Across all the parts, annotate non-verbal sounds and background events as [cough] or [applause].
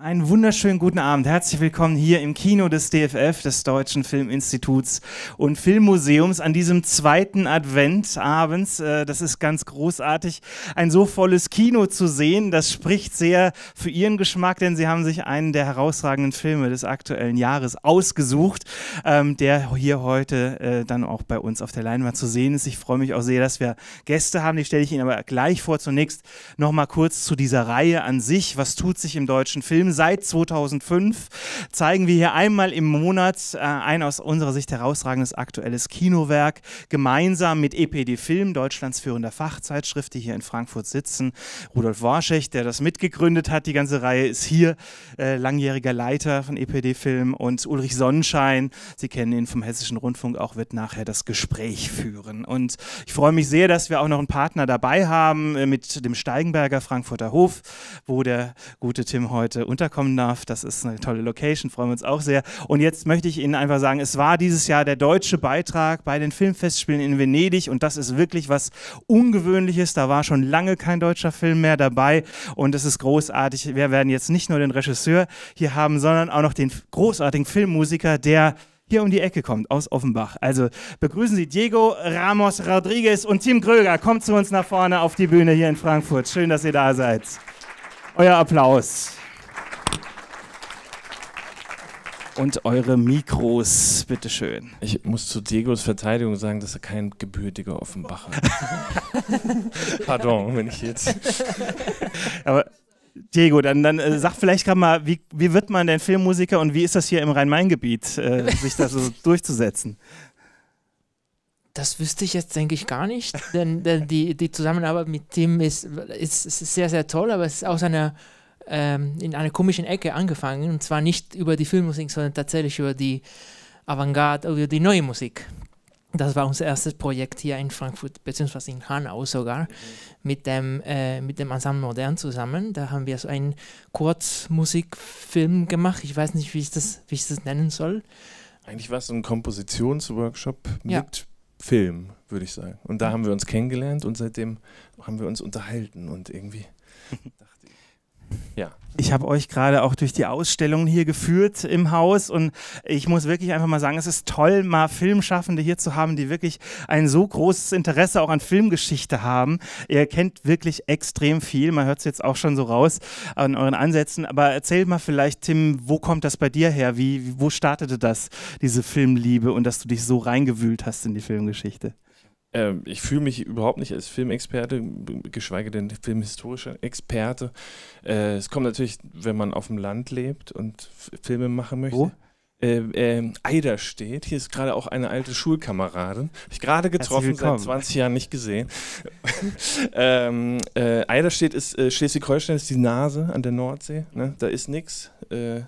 Einen wunderschönen guten Abend. Herzlich willkommen hier im Kino des DFF, des Deutschen Filminstituts und Filmmuseums an diesem zweiten Advent abends. Äh, das ist ganz großartig, ein so volles Kino zu sehen. Das spricht sehr für Ihren Geschmack, denn Sie haben sich einen der herausragenden Filme des aktuellen Jahres ausgesucht, ähm, der hier heute äh, dann auch bei uns auf der Leinwand zu sehen ist. Ich freue mich auch sehr, dass wir Gäste haben. Die stelle ich Ihnen aber gleich vor. Zunächst nochmal kurz zu dieser Reihe an sich. Was tut sich im deutschen Film? Film seit 2005, zeigen wir hier einmal im Monat äh, ein aus unserer Sicht herausragendes aktuelles Kinowerk, gemeinsam mit EPD Film, Deutschlands führender Fachzeitschrift, die hier in Frankfurt sitzen. Rudolf Warschech, der das mitgegründet hat, die ganze Reihe ist hier, äh, langjähriger Leiter von EPD Film und Ulrich Sonnenschein, Sie kennen ihn vom Hessischen Rundfunk, auch wird nachher das Gespräch führen. Und ich freue mich sehr, dass wir auch noch einen Partner dabei haben äh, mit dem Steigenberger Frankfurter Hof, wo der gute Tim heute und unterkommen darf. Das ist eine tolle Location, freuen wir uns auch sehr. Und jetzt möchte ich Ihnen einfach sagen, es war dieses Jahr der deutsche Beitrag bei den Filmfestspielen in Venedig und das ist wirklich was Ungewöhnliches. Da war schon lange kein deutscher Film mehr dabei und es ist großartig. Wir werden jetzt nicht nur den Regisseur hier haben, sondern auch noch den großartigen Filmmusiker, der hier um die Ecke kommt, aus Offenbach. Also begrüßen Sie Diego Ramos Rodriguez und Tim Kröger. Kommt zu uns nach vorne auf die Bühne hier in Frankfurt. Schön, dass ihr da seid. Euer Applaus. und eure Mikros, bitteschön. Ich muss zu Diegos Verteidigung sagen, dass er kein gebürtiger Offenbacher ist. [laughs] Pardon, wenn ich jetzt. Aber Diego, dann, dann äh, sag vielleicht gerade mal, wie, wie, wird man denn Filmmusiker und wie ist das hier im Rhein-Main-Gebiet, äh, sich da so durchzusetzen? Das wüsste ich jetzt, denke ich, gar nicht, denn, denn die, die Zusammenarbeit mit Tim ist, ist, ist, sehr, sehr toll, aber es ist aus einer ähm, in einer komischen Ecke angefangen. Und zwar nicht über die Filmmusik, sondern tatsächlich über die Avantgarde, über die neue Musik. Das war unser erstes Projekt hier in Frankfurt, beziehungsweise in Hanau sogar, mhm. mit, dem, äh, mit dem Ensemble Modern zusammen. Da haben wir so einen Kurzmusikfilm gemacht. Ich weiß nicht, wie ich das, wie ich das nennen soll. Eigentlich war es so ein Kompositionsworkshop mit ja. Film, würde ich sagen. Und da mhm. haben wir uns kennengelernt und seitdem haben wir uns unterhalten und irgendwie [laughs] Ja. Ich habe euch gerade auch durch die Ausstellung hier geführt im Haus und ich muss wirklich einfach mal sagen, es ist toll, mal Filmschaffende hier zu haben, die wirklich ein so großes Interesse auch an Filmgeschichte haben. Ihr kennt wirklich extrem viel, man hört es jetzt auch schon so raus an euren Ansätzen, aber erzählt mal vielleicht, Tim, wo kommt das bei dir her? Wie, wo startete das, diese Filmliebe und dass du dich so reingewühlt hast in die Filmgeschichte? Ähm, ich fühle mich überhaupt nicht als Filmexperte, geschweige denn filmhistorischer Experte. Äh, es kommt natürlich, wenn man auf dem Land lebt und Filme machen möchte. Wo? Äh, Eider steht. Hier ist gerade auch eine alte Schulkameradin. Habe ich gerade getroffen, seit 20 Jahren nicht gesehen. [laughs] ähm, äh, Eider steht ist äh, Schleswig-Holstein, ist die Nase an der Nordsee. Ne? Da ist nichts. Äh,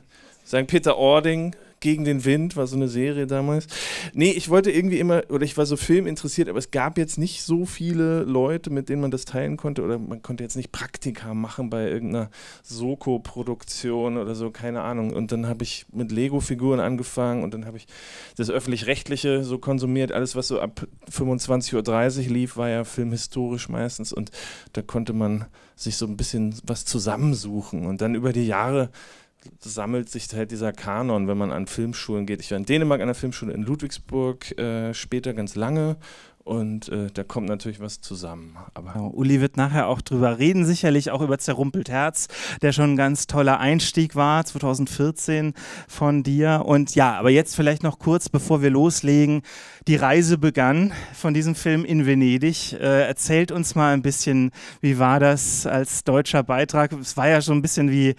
St. Peter-Ording gegen den Wind war so eine Serie damals. Nee, ich wollte irgendwie immer, oder ich war so filminteressiert, aber es gab jetzt nicht so viele Leute, mit denen man das teilen konnte, oder man konnte jetzt nicht Praktika machen bei irgendeiner Soko-Produktion oder so, keine Ahnung. Und dann habe ich mit Lego-Figuren angefangen und dann habe ich das Öffentlich-Rechtliche so konsumiert. Alles, was so ab 25.30 Uhr lief, war ja filmhistorisch meistens und da konnte man sich so ein bisschen was zusammensuchen. Und dann über die Jahre sammelt sich halt dieser Kanon, wenn man an Filmschulen geht. Ich war in Dänemark an der Filmschule in Ludwigsburg äh, später ganz lange und äh, da kommt natürlich was zusammen. Aber genau. Uli wird nachher auch drüber reden, sicherlich auch über Zerrumpelt Herz, der schon ein ganz toller Einstieg war, 2014 von dir. Und ja, aber jetzt vielleicht noch kurz, bevor wir loslegen, die Reise begann von diesem Film in Venedig. Äh, erzählt uns mal ein bisschen, wie war das als deutscher Beitrag? Es war ja schon ein bisschen wie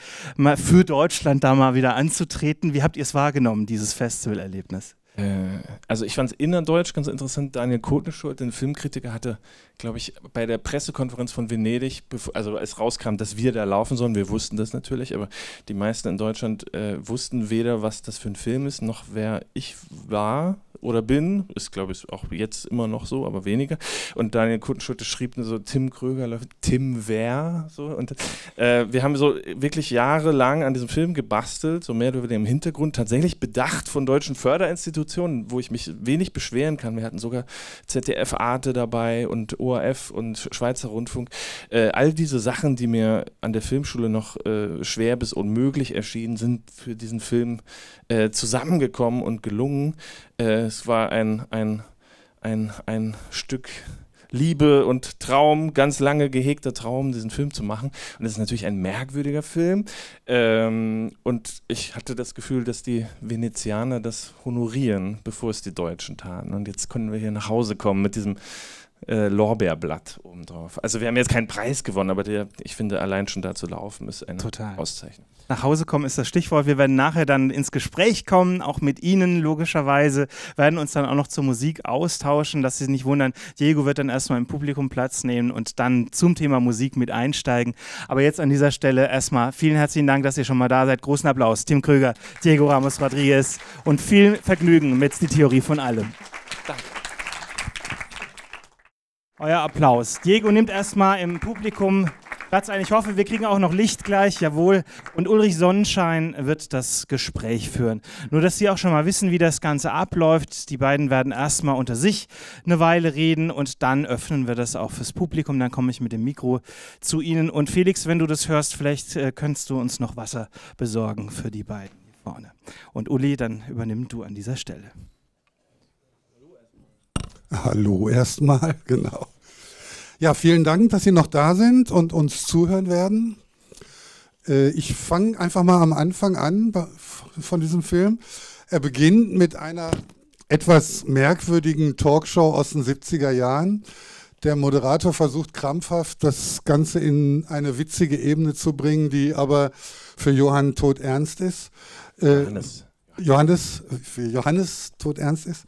für Deutschland da mal wieder anzutreten. Wie habt ihr es wahrgenommen, dieses Festivalerlebnis? Äh, also ich fand es innerdeutsch ganz interessant. Daniel Kotenschuld, den Filmkritiker, hatte, glaube ich, bei der Pressekonferenz von Venedig, also als rauskam, dass wir da laufen sollen, wir wussten das natürlich, aber die meisten in Deutschland äh, wussten weder, was das für ein Film ist, noch wer ich war, oder bin, ist glaube ich auch jetzt immer noch so, aber weniger. Und Daniel Kutenschulte schrieb so Tim Kröger, läuft, Tim Wer, so und äh, wir haben so wirklich jahrelang an diesem Film gebastelt, so mehr oder weniger im Hintergrund, tatsächlich bedacht von deutschen Förderinstitutionen, wo ich mich wenig beschweren kann. Wir hatten sogar ZDF Arte dabei und ORF und Schweizer Rundfunk. Äh, all diese Sachen, die mir an der Filmschule noch äh, schwer bis unmöglich erschienen, sind für diesen Film äh, zusammengekommen und gelungen. Äh, es war ein, ein, ein, ein Stück Liebe und Traum, ganz lange gehegter Traum, diesen Film zu machen. Und es ist natürlich ein merkwürdiger Film. Ähm, und ich hatte das Gefühl, dass die Venezianer das honorieren, bevor es die Deutschen taten. Und jetzt können wir hier nach Hause kommen mit diesem äh, Lorbeerblatt obendrauf. Also wir haben jetzt keinen Preis gewonnen, aber der, ich finde, allein schon da zu laufen, ist eine Auszeichnung. Nach Hause kommen ist das Stichwort. Wir werden nachher dann ins Gespräch kommen, auch mit Ihnen logischerweise, werden uns dann auch noch zur Musik austauschen. Dass Sie sich nicht wundern, Diego wird dann erstmal im Publikum Platz nehmen und dann zum Thema Musik mit einsteigen. Aber jetzt an dieser Stelle erstmal vielen herzlichen Dank, dass ihr schon mal da seid. Großen Applaus, Tim Krüger, Diego Ramos Rodriguez und viel Vergnügen mit Die Theorie von allem. Danke. Euer Applaus. Diego nimmt erstmal im Publikum Ratzein, ich hoffe, wir kriegen auch noch Licht gleich, jawohl. Und Ulrich Sonnenschein wird das Gespräch führen. Nur, dass Sie auch schon mal wissen, wie das Ganze abläuft. Die beiden werden erstmal unter sich eine Weile reden und dann öffnen wir das auch fürs Publikum. Dann komme ich mit dem Mikro zu Ihnen. Und Felix, wenn du das hörst, vielleicht äh, könntest du uns noch Wasser besorgen für die beiden hier vorne. Und Uli, dann übernimm du an dieser Stelle. Hallo erstmal, [laughs] genau. Ja, vielen Dank, dass Sie noch da sind und uns zuhören werden. Äh, ich fange einfach mal am Anfang an von diesem Film. Er beginnt mit einer etwas merkwürdigen Talkshow aus den 70er Jahren. Der Moderator versucht krampfhaft, das Ganze in eine witzige Ebene zu bringen, die aber für Johann tot ernst ist. Äh, Johannes. Johannes, wie Johannes tot ernst ist.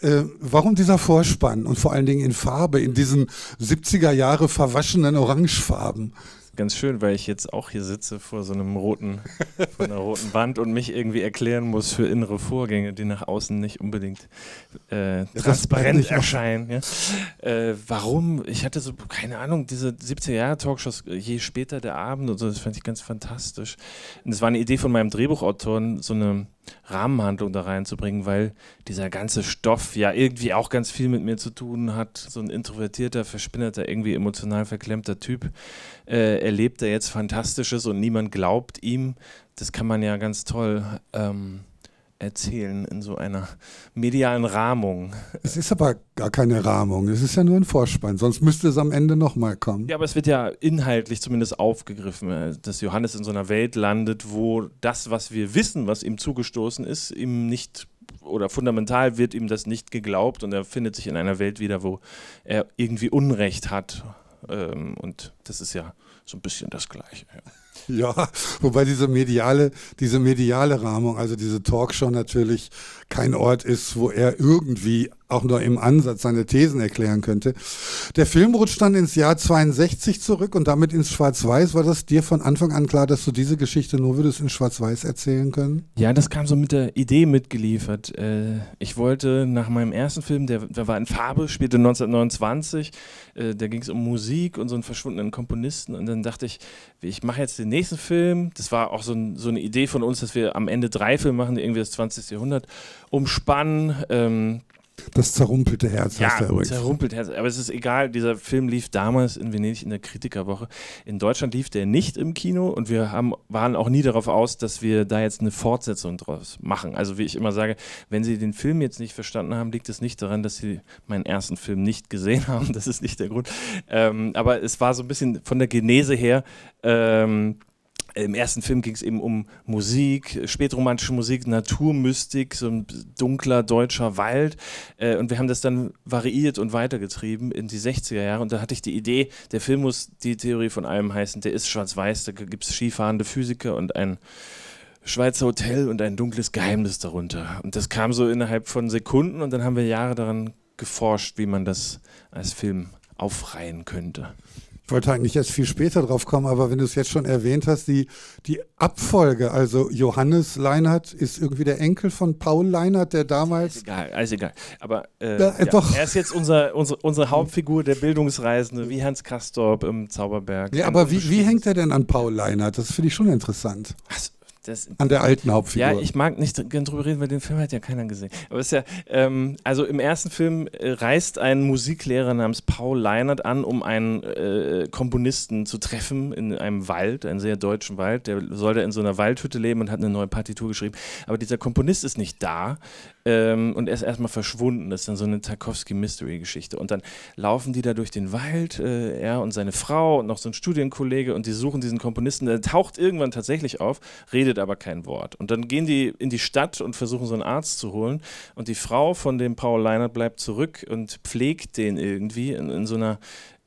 Äh, warum dieser Vorspann und vor allen Dingen in Farbe, in diesen 70er Jahre verwaschenen Orangefarben? Ganz schön, weil ich jetzt auch hier sitze vor so einem roten, vor einer roten Wand und mich irgendwie erklären muss für innere Vorgänge, die nach außen nicht unbedingt äh, transparent ja, erscheinen. Ja. Äh, warum? Ich hatte so, keine Ahnung, diese 70er-Jahre-Talkshows, äh, je später der Abend und so, das fand ich ganz fantastisch. Und das war eine Idee von meinem Drehbuchautor, so eine Rahmenhandlung da reinzubringen, weil dieser ganze Stoff ja irgendwie auch ganz viel mit mir zu tun hat. So ein introvertierter, verspinnerter, irgendwie emotional verklemmter Typ äh, erlebt er jetzt Fantastisches und niemand glaubt ihm. Das kann man ja ganz toll ähm, erzählen in so einer medialen Rahmung. Es ist aber gar keine Rahmung, es ist ja nur ein Vorspann, sonst müsste es am Ende nochmal kommen. Ja, aber es wird ja inhaltlich zumindest aufgegriffen, äh, dass Johannes in so einer Welt landet, wo das, was wir wissen, was ihm zugestoßen ist, ihm nicht oder fundamental wird ihm das nicht geglaubt und er findet sich in einer Welt wieder, wo er irgendwie Unrecht hat. Ähm, und das ist ja so ein bisschen das Gleiche. Ja. Ja, wobei diese mediale, diese mediale Rahmung, also diese Talkshow natürlich kein Ort ist, wo er irgendwie auch nur im Ansatz seine Thesen erklären könnte. Der Film rutscht dann ins Jahr 62 zurück und damit ins Schwarz-Weiß. War das dir von Anfang an klar, dass du diese Geschichte nur würdest in Schwarz-Weiß erzählen können? Ja, das kam so mit der Idee mitgeliefert. Äh, ich wollte nach meinem ersten Film, der, der war in Farbe, spielte 1929, äh, da ging es um Musik und so einen verschwundenen Komponisten und dann dachte ich, ich mache jetzt den nächsten Film. Das war auch so, ein, so eine Idee von uns, dass wir am Ende drei Filme machen, die irgendwie das 20. Jahrhundert umspannen. Ähm, das zerrumpelte Herz ja, heißt er übrigens. Zerrumpelte Herz. Aber es ist egal, dieser Film lief damals in Venedig in der Kritikerwoche. In Deutschland lief der nicht im Kino und wir haben, waren auch nie darauf aus, dass wir da jetzt eine Fortsetzung draus machen. Also wie ich immer sage, wenn Sie den Film jetzt nicht verstanden haben, liegt es nicht daran, dass Sie meinen ersten Film nicht gesehen haben. [laughs] Das ist nicht der Grund. Ähm, aber es war so ein bisschen von der Genese her. Ähm, im ersten Film ging es eben um Musik, spätromantische Musik, Naturmystik, so ein dunkler deutscher Wald. Äh, und wir haben das dann variiert und weitergetrieben in die 60er Jahre. Und da hatte ich die Idee, der Film muss die Theorie von allem heißen, der ist schwarz-weiß, da gibt es skifahrende Physiker und ein Schweizer Hotel und ein dunkles Geheimnis darunter. Und das kam so innerhalb von Sekunden und dann haben wir Jahre daran geforscht, wie man das als Film aufreihen könnte ich wollte eigentlich jetzt viel später drauf kommen, aber wenn du es jetzt schon erwähnt hast, die, die Abfolge, also Johannes Leinhardt ist irgendwie der Enkel von Paul Leinhardt, der damals. egal, alles egal. Aber äh, ja, ja, doch. er ist jetzt unser, unser, unsere Hauptfigur, der Bildungsreisende, wie Hans Kastorp im Zauberberg. Ja, aber wie, wie hängt er denn an Paul Leinhardt? Das finde ich schon interessant. Was? Das, An der alten Hauptfigur. Ja, ich mag nicht drüber reden, weil den Film hat ja keiner gesehen. Aber ist ja, ähm, also im ersten Film äh, reist ein Musiklehrer namens Paul Leinert an, um einen äh, Komponisten zu treffen in einem Wald, einem sehr deutschen Wald. Der soll da in so einer Waldhütte leben und hat eine neue Partitur geschrieben. Aber dieser Komponist ist nicht da. Ähm, und er ist erstmal verschwunden. Das ist dann so eine Tarkovsky-Mystery-Geschichte. Und dann laufen die da durch den Wald, äh, er und seine Frau und noch so ein Studienkollege und die suchen diesen Komponisten. Der taucht irgendwann tatsächlich auf, redet aber kein Wort. Und dann gehen die in die Stadt und versuchen so einen Arzt zu holen. Und die Frau von dem Paul Leinert bleibt zurück und pflegt den irgendwie in, in so einer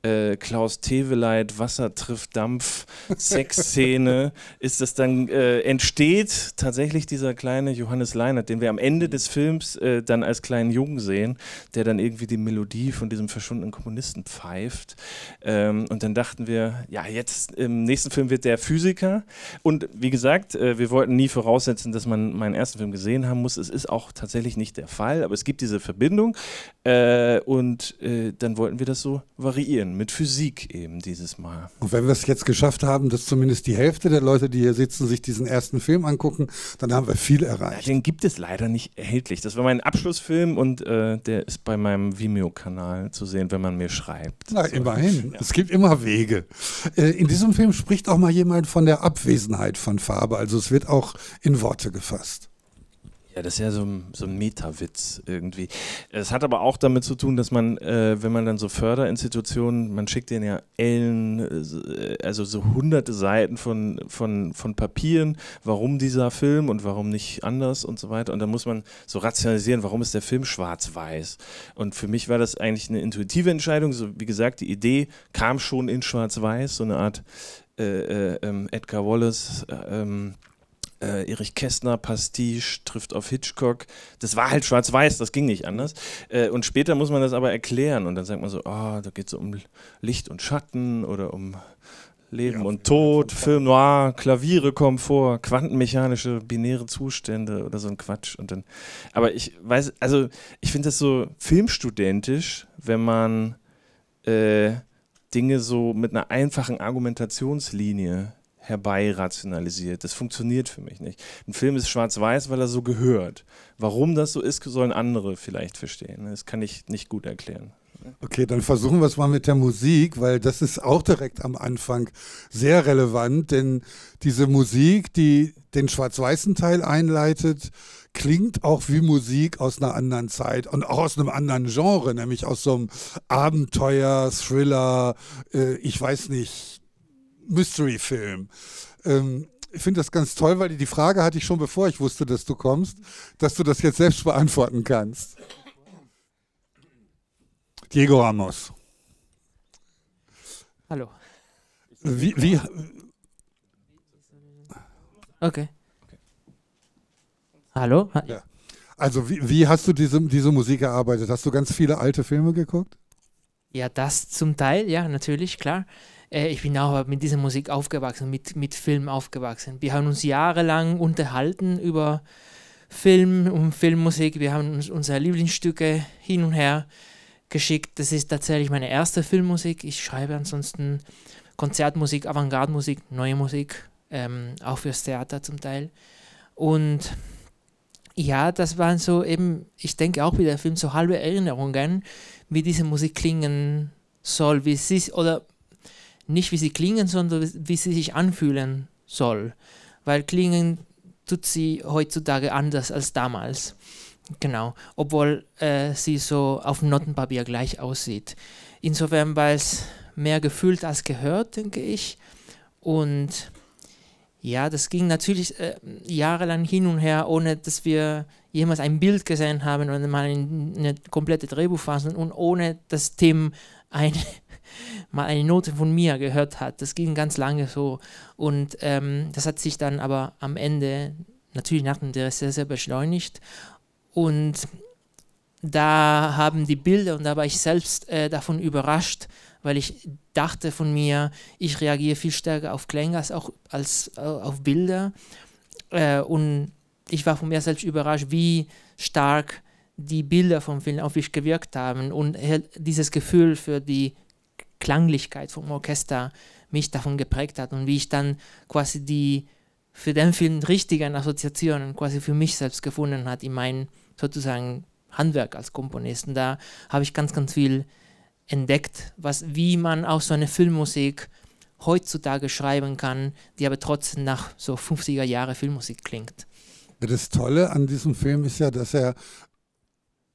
äh, Klaus Teveleit, Wasser trifft Dampf, Sexszene, [laughs] ist das dann, äh, entsteht tatsächlich dieser kleine Johannes Leinert, den wir am Ende des Films äh, dann als kleinen Jungen sehen, der dann irgendwie die Melodie von diesem verschwundenen Kommunisten pfeift. Ähm, und dann dachten wir, ja, jetzt im nächsten Film wird der Physiker. Und wie gesagt, äh, wir wollten nie voraussetzen, dass man meinen ersten Film gesehen haben muss. Es ist auch tatsächlich nicht der Fall, aber es gibt diese Verbindung. Äh, und äh, dann wollten wir das so variieren mit Physik eben dieses Mal. Und wenn wir es jetzt geschafft haben, dass zumindest die Hälfte der Leute, die hier sitzen, sich diesen ersten Film angucken, dann haben wir viel erreicht. Ja, den gibt es leider nicht erhältlich. Das war mein Abschlussfilm und äh, der ist bei meinem Vimeo-Kanal zu sehen, wenn man mir schreibt. Na, so. immerhin. Ja. Es gibt immer Wege. Äh, in diesem Film spricht auch mal jemand von der Abwesenheit von Farbe. Also es wird auch in Worte gefasst. Ja, das ist ja so ein, so ein Meta-Witz irgendwie. Es hat aber auch damit zu tun, dass man, äh, wenn man dann so Förderinstitutionen, man schickt denen ja Ellen, äh, also so hunderte Seiten von, von, von Papieren, warum dieser Film und warum nicht anders und so weiter. Und dann muss man so rationalisieren, warum ist der Film schwarz-weiß. Und für mich war das eigentlich eine intuitive Entscheidung. So, wie gesagt, die Idee kam schon in schwarz-weiß, so eine Art äh, äh ähm, Edgar Wallace. Äh, ähm, äh, Erich Kästner, Pastiche, trifft auf Hitchcock. Das war halt schwarz-weiß, das ging nicht anders. Äh, und später muss man das aber erklären und dann sagt man so, oh, da geht es um Licht und Schatten oder um Leben ja, und Tod, Film noir, Klaviere kommen vor, quantenmechanische binäre Zustände oder so ein Quatsch. Und dann, aber ich weiß, also ich finde das so filmstudentisch, wenn man äh, Dinge so mit einer einfachen Argumentationslinie herbeirationalisiert. Das funktioniert für mich nicht. Ein Film ist schwarz-weiß, weil er so gehört. Warum das so ist, sollen andere vielleicht verstehen. Das kann ich nicht gut erklären. Okay, dann versuchen wir es mal mit der Musik, weil das ist auch direkt am Anfang sehr relevant, denn diese Musik, die den schwarz-weißen Teil einleitet, klingt auch wie Musik aus einer anderen Zeit und auch aus einem anderen Genre, nämlich aus so einem Abenteuer, Thriller, äh, ich weiß nicht, Mystery-Film. Ähm, ich finde das ganz toll, weil die, Frage hatte ich schon, bevor ich wusste, dass du kommst, dass du das jetzt selbst beantworten kannst. Diego Ramos. Hallo. Wie, wie okay. Hallo? Ja. Also wie, wie hast du diese, diese Musik erarbeitet? Hast du ganz viele alte Filme geguckt? Ja, das zum Teil, ja, natürlich, klar. Äh, ich bin auch mit dieser Musik aufgewachsen, mit, mit Film aufgewachsen. Wir haben uns jahrelang unterhalten über Film und Filmmusik. Wir haben uns unsere Lieblingsstücke hin und her geschickt. Das ist tatsächlich meine erste Filmmusik. Ich schreibe ansonsten Konzertmusik, Avantgarde-Musik, neue Musik, ähm, auch fürs Theater zum Teil. Und ja, das waren so eben, ich denke auch wieder Film, so halbe Erinnerungen, wie diese Musik klingen soll, wie sie ist, oder nicht wie sie klingen, sondern wie sie sich anfühlen soll. Weil klingen tut sie heutzutage anders als damals. Genau, obwohl äh, sie so auf dem Notenpapier gleich aussieht. Insofern war es mehr gefühlt als gehört, denke ich. Und ja, das ging natürlich äh, jahrelang hin und her, ohne dass wir jemals ein Bild gesehen haben und mal eine komplette Drehbuchphase und ohne dass Tim ein mal eine Note von mir gehört hat. Das ging ganz lange so. Und ähm, das hat sich dann aber am Ende natürlich nach dem Dress sehr, sehr beschleunigt. Und da haben die Bilder und da war ich selbst äh, davon überrascht, weil ich dachte von mir, ich reagiere viel stärker auf Klänge als auch als, äh, auf Bilder. Äh, und ich war von mir selbst überrascht, wie stark die Bilder vom Film auf mich gewirkt haben und äh, dieses Gefühl für die Klanglichkeit vom Orchester mich davon geprägt hat und wie ich dann quasi die für den Film richtigen Assoziationen quasi für mich selbst gefunden hat in meinem sozusagen Handwerk als Komponisten. Da habe ich ganz, ganz viel entdeckt, was, wie man auch so eine Filmmusik heutzutage schreiben kann, die aber trotzdem nach so 50er Jahre Filmmusik klingt. Das Tolle an diesem Film ist ja, dass er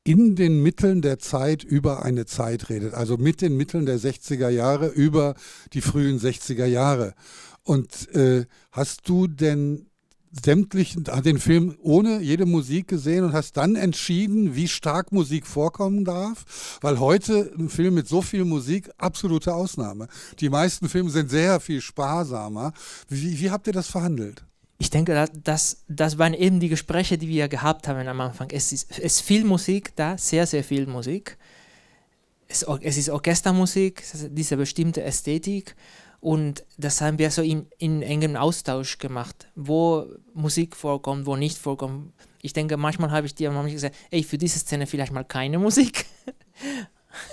in den Mitteln der Zeit über eine Zeit redet, also mit den Mitteln der 60er Jahre über die frühen 60er Jahre. Und äh, hast du denn sämtlichen, ah, den Film ohne jede Musik gesehen und hast dann entschieden, wie stark Musik vorkommen darf, weil heute ein Film mit so viel Musik absolute Ausnahme. Die meisten Filme sind sehr viel sparsamer. Wie, wie habt ihr das verhandelt? ich denke, das, das waren eben die Gespräche, die wir gehabt haben am Anfang. Es ist, es ist viel Musik da, sehr, sehr viel Musik. Es, es ist Orchestermusik, diese bestimmte Ästhetik. Und das haben wir so in, in engem Austausch gemacht, wo Musik vorkommt, wo nicht vorkommt. Ich denke, manchmal habe ich dir manchmal gesagt, ey, für diese Szene vielleicht mal keine Musik.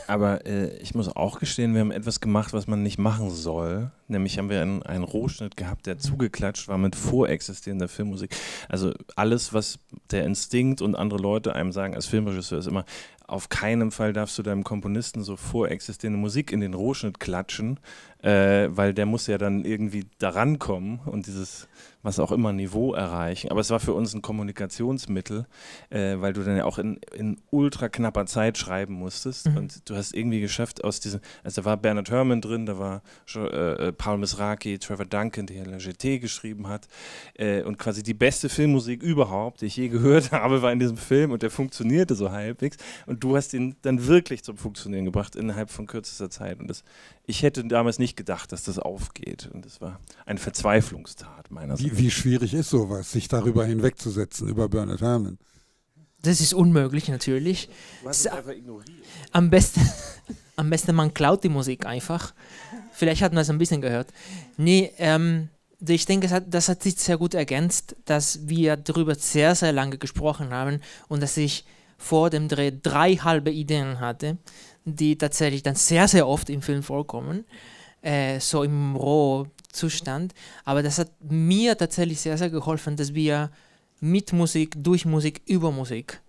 Aber äh, ich muss auch gestehen, wir haben etwas gemacht, was man nicht machen soll. Nämlich haben wir einen, einen Rohschnitt gehabt, der zugeklatscht war mit vorexistierender Filmmusik. Also alles, was der Instinkt und andere Leute einem sagen als Filmregisseur, ist immer, auf keinen Fall darfst du deinem Komponisten so vorexistierende Musik in den Rohschnitt klatschen, äh, weil der muss ja dann irgendwie daran kommen und dieses, was auch immer, Niveau erreichen. Aber es war für uns ein Kommunikationsmittel, äh, weil du dann ja auch in, in ultra knapper Zeit schreiben musstest mhm. und du hast irgendwie geschafft aus diesem, also da war Bernard Herrmann drin, da war äh, äh Paul Misraki, Trevor Duncan, der La Jetée geschrieben hat. Äh, und quasi die beste Filmmusik überhaupt, die ich je gehört [laughs] habe, war in diesem Film und der funktionierte so halbwegs. Und du hast ihn dann wirklich zum Funktionieren gebracht innerhalb von kürzester Zeit. Und das, ich hätte damals nicht gedacht, dass das aufgeht. Und das war eine Verzweiflungstat meinerseits. Wie, wie schwierig ist sowas, sich darüber hinwegzusetzen, über Bernard Herrmann? Das ist unmöglich natürlich. Am besten, [laughs] am besten man klaut die Musik einfach. Vielleicht hat man es ein bisschen gehört. Nee, ähm, ich denke, das hat, das hat sich sehr gut ergänzt, dass wir darüber sehr, sehr lange gesprochen haben und dass ich vor dem Dreh drei halbe Ideen hatte, die tatsächlich dann sehr, sehr oft im Film vorkommen, äh, so im Rohzustand. Aber das hat mir tatsächlich sehr, sehr geholfen, dass wir mit Musik, durch Musik, über Musik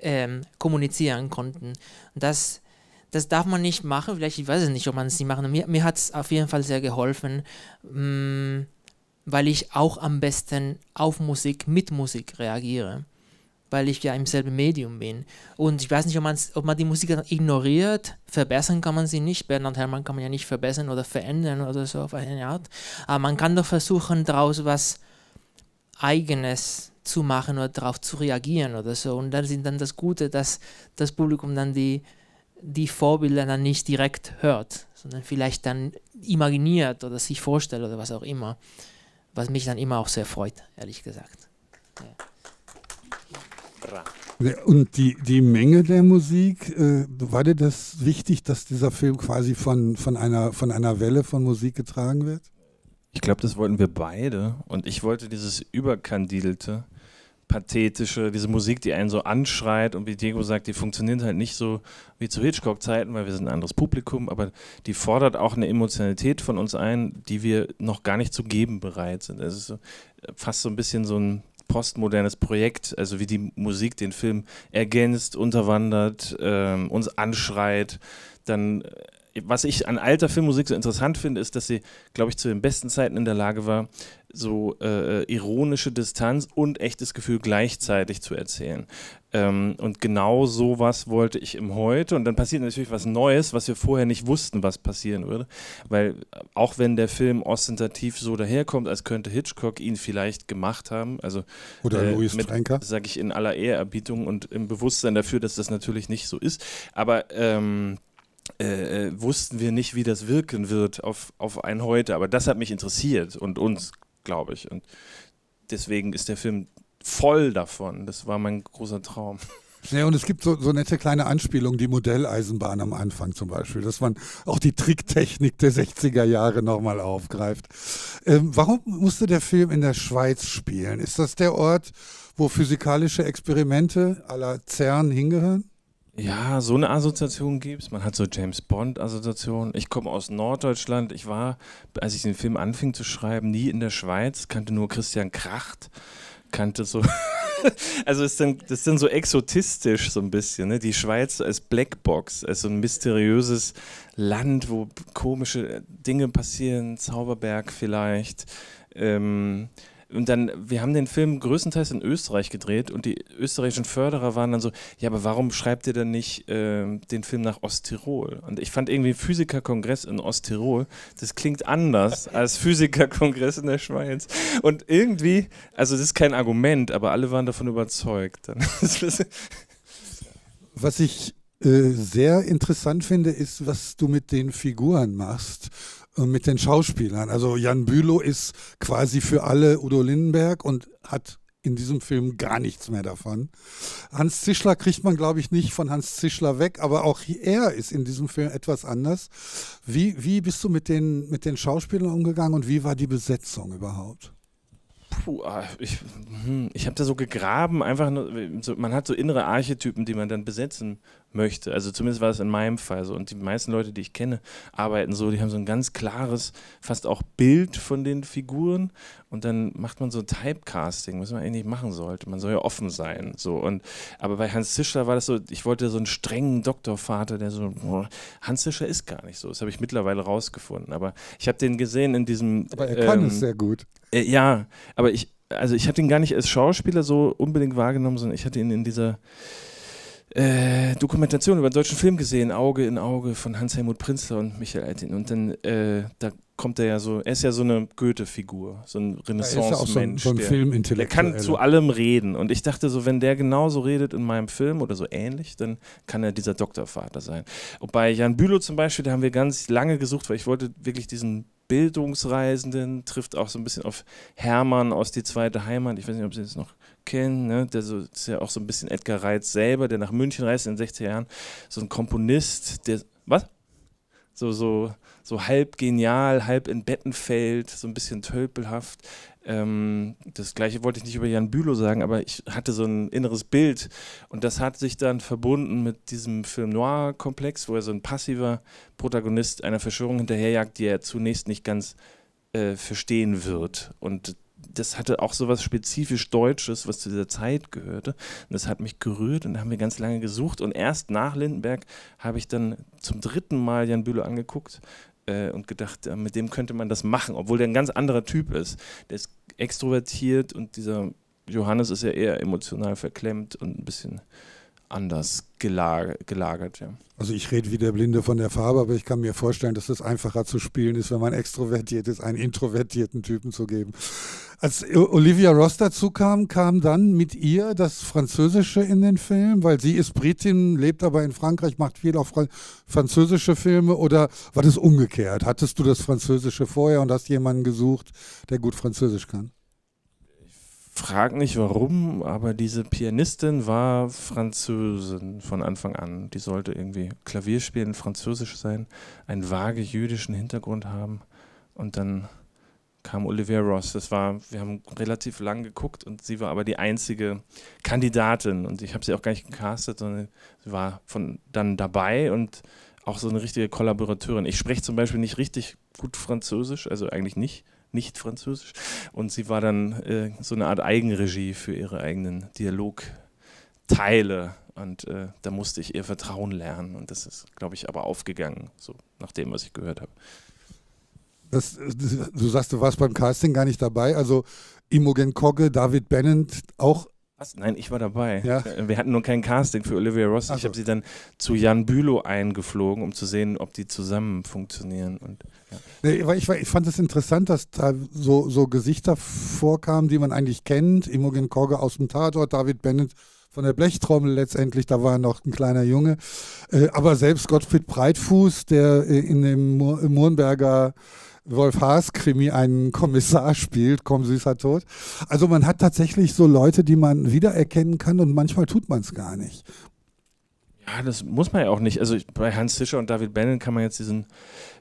ähm, kommunizieren konnten. Das, das darf man nicht machen, vielleicht, ich weiß es nicht, ob man es nicht machen Mir, mir hat es auf jeden Fall sehr geholfen, mh, mm, weil ich auch am besten auf Musik, mit Musik reagiere weil ich ja im selben Medium bin. Und ich weiß nicht, ob, ob man die Musik ignoriert. Verbessern kann man sie nicht. Bernhard Herrmann kann man ja nicht verbessern oder verändern oder so auf eine Art. Aber man kann doch versuchen, daraus was Eigenes zu machen oder darauf zu reagieren oder so. Und dann sind dann das Gute, dass das Publikum dann die, die Vorbilder dann nicht direkt hört, sondern vielleicht dann imaginiert oder sich vorstellt oder was auch immer. Was mich dann immer auch sehr freut, ehrlich gesagt. Ja. Und die, die Menge der Musik, äh, war dir das wichtig, dass dieser Film quasi von, von, einer, von einer Welle von Musik getragen wird? Ich glaube, das wollten wir beide. Und ich wollte dieses Überkandidelte pathetische, diese Musik, die einen so anschreit und wie Diego sagt, die funktioniert halt nicht so wie zu Hitchcock-Zeiten, weil wir sind ein anderes Publikum, aber die fordert auch eine Emotionalität von uns ein, die wir noch gar nicht zu geben bereit sind. Es ist so, äh, fast so ein bisschen so ein postmodernes Projekt, also wie die Musik den Film ergänzt, unterwandert, ähm, uns anschreit, dann äh, was ich an alter Filmmusik so interessant finde, ist, dass sie, glaube ich, zu den besten Zeiten in der Lage war, so äh, ironische Distanz und echtes Gefühl gleichzeitig zu erzählen. Ähm, und genau sowas wollte ich im Heute. Und dann passiert natürlich was Neues, was wir vorher nicht wussten, was passieren würde. Weil äh, auch wenn der Film ostentativ so daherkommt, als könnte Hitchcock ihn vielleicht gemacht haben, also oder äh, Louis mit, Franker, sage ich in aller Ehrerbietung und im Bewusstsein dafür, dass das natürlich nicht so ist. Aber ähm, äh, äh, wussten wir nicht, wie das wirken wird auf, auf ein heute. Aber das hat mich interessiert und uns, glaube ich. Und deswegen ist der Film voll davon. Das war mein großer Traum. Ja, und es gibt so, so nette kleine Anspielungen, die Modelleisenbahn am Anfang zum Beispiel, dass man auch die Tricktechnik der 60er Jahre nochmal aufgreift. Ähm, warum musste der Film in der Schweiz spielen? Ist das der Ort, wo physikalische Experimente aller CERN hingehören? Ja, so eine Assoziation gibt es. Man hat so James Bond-Assoziationen. Ich komme aus Norddeutschland. Ich war, als ich den Film anfing zu schreiben, nie in der Schweiz, kannte nur Christian Kracht, kannte so. [laughs] also ist dann, das ist dann so exotistisch so ein bisschen. Ne? Die Schweiz als Blackbox, als so ein mysteriöses Land, wo komische Dinge passieren, Zauberberg vielleicht. Ähm, und dann, wir haben den Film größtenteils in Österreich gedreht und die österreichischen Förderer waren dann so, ja, aber warum schreibt ihr denn nicht äh, den Film nach Osttirol? Und ich fand irgendwie Physikerkongress in Osttirol, das klingt anders [laughs] als Physikerkongress in der Schweiz. Und irgendwie, also das ist kein Argument, aber alle waren davon überzeugt. [laughs] was ich äh, sehr interessant finde, ist, was du mit den Figuren machst. Äh, mit den Schauspielern. Also Jan Bülow ist quasi für alle Udo Lindenberg und hat in diesem Film gar nichts mehr davon. Hans Zischler kriegt man, glaube ich, nicht von Hans Zischler weg, aber auch er ist in diesem Film etwas anders. Wie, wie bist du mit den, mit den Schauspielern umgegangen und wie war die Besetzung überhaupt? Puh, ah, ich, hm, ich habe da so gegraben, einfach nur, man hat so innere Archetypen, die man dann besetzen möchte. Also zumindest war es in meinem Fall so. Und die meisten Leute, die ich kenne, arbeiten so, die haben so ein ganz klares, fast auch Bild von den Figuren. Und dann macht man so Typecasting, was man eigentlich machen sollte. Man soll ja offen sein. So. Und, aber bei Hans Zischler war das so, ich wollte so einen strengen Doktorvater, der so, Hans Zischler ist gar nicht so. Das habe ich mittlerweile rausgefunden. Aber ich habe den gesehen in diesem. Aber er ähm, kann ähm, es sehr gut. Äh, ja, aber ich, also ich habe ihn gar nicht als Schauspieler so unbedingt wahrgenommen, sondern ich hatte ihn in dieser äh, Dokumentation über den deutschen Film gesehen, Auge in Auge von Hans-Helmut Prinzler und Michael Altin. Und dann, äh, da kommt er ja so, er ist ja so eine Goethe-Figur, so ein Renaissance-Mensch. So ein, so ein Filmintellektueller. Der kann zu allem reden. Und ich dachte so, wenn der genauso redet in meinem Film oder so ähnlich, dann kann er dieser Doktorvater sein. Und bei Jan Bülow zum Beispiel, da haben wir ganz lange gesucht, weil ich wollte wirklich diesen Bildungsreisenden, trifft auch so ein bisschen auf Hermann aus Die zweite Heimat. Ich weiß nicht, ob Sie das noch kennen, ne? der so, ist ja auch so ein bisschen Edgar Reitz selber, der nach München reist in den 60er Jahren, so ein Komponist, der, was? So, so, so halb genial, halb in Betten fällt, so ein bisschen tölpelhaft. Ähm, das gleiche wollte ich nicht über Jan Bülow sagen, aber ich hatte so ein inneres Bild und das hat sich dann verbunden mit diesem Film Noir-Komplex, wo er so ein passiver Protagonist einer Verschwörung hinterherjagt, die er zunächst nicht ganz äh, verstehen wird. Und das hatte auch so was spezifisch Deutsches, was zu dieser Zeit gehörte. Und das hat mich gerührt und da haben wir ganz lange gesucht. Und erst nach Lindenberg habe ich dann zum dritten Mal Jan Bülow angeguckt äh, und gedacht, äh, mit dem könnte man das machen, obwohl der ein ganz anderer Typ ist. Der ist extrovertiert und dieser Johannes ist ja eher emotional verklemmt und ein bisschen anders gelagert. gelagert ja. Also ich rede wie der Blinde von der Farbe, aber ich kann mir vorstellen, dass es einfacher zu spielen ist, wenn man extrovertiert ist, einen introvertierten Typen zu geben. Als Olivia Ross dazu kam, kam dann mit ihr das Französische in den Film, weil sie ist Britin, lebt aber in Frankreich, macht viel auch französische Filme oder war das umgekehrt? Hattest du das Französische vorher und hast jemanden gesucht, der gut Französisch kann? frag nicht warum, aber diese Pianistin war Französin von Anfang an. Die sollte irgendwie Klavier spielen, französisch sein, einen vage jüdischen Hintergrund haben. Und dann kam Olivia Ross. Das war, wir haben relativ lang geguckt und sie war aber die einzige Kandidatin. Und ich habe sie auch gar nicht gecastet, sondern sie war von dann dabei und auch so eine richtige Kollaborateurin. Ich spreche zum Beispiel nicht richtig gut Französisch, also eigentlich nicht nicht Französisch. Und sie war dann äh, so eine Art Eigenregie für ihre eigenen Dialogteile. Und äh, da musste ich ihr Vertrauen lernen. Und das ist, glaube ich, aber aufgegangen, so nach dem, was ich gehört habe. Das, du sagst, du warst beim Casting gar nicht dabei. Also Imogen Kogge, David Bennett, auch was? Nein, ich war dabei. Ja. Äh, wir hatten nur kein Casting für Olivia Ross. Also. Ich habe sie dann zu Jan Bülow eingeflogen, um zu sehen, ob die zusammen funktionieren. Und, ja. nee, ich, ich, fand es interessant, dass da so, so Gesichter vorkamen, die man eigentlich kennt. Imogen Korge aus dem Tatort, David Bennett von der Blechtrommel letztendlich, da war noch ein kleiner Junge. Äh, aber selbst Gottfried Breitfuß, der äh, in dem Mur Murnberger Wolf Haas Krimi einen Kommissar spielt, komm süßer Tod. Also man hat tatsächlich so Leute, die man wiedererkennen kann und manchmal tut man es gar nicht. Ja, ah, das muss man ja auch nicht. Also bei Hans Fischer und David Bannon kann man jetzt diesen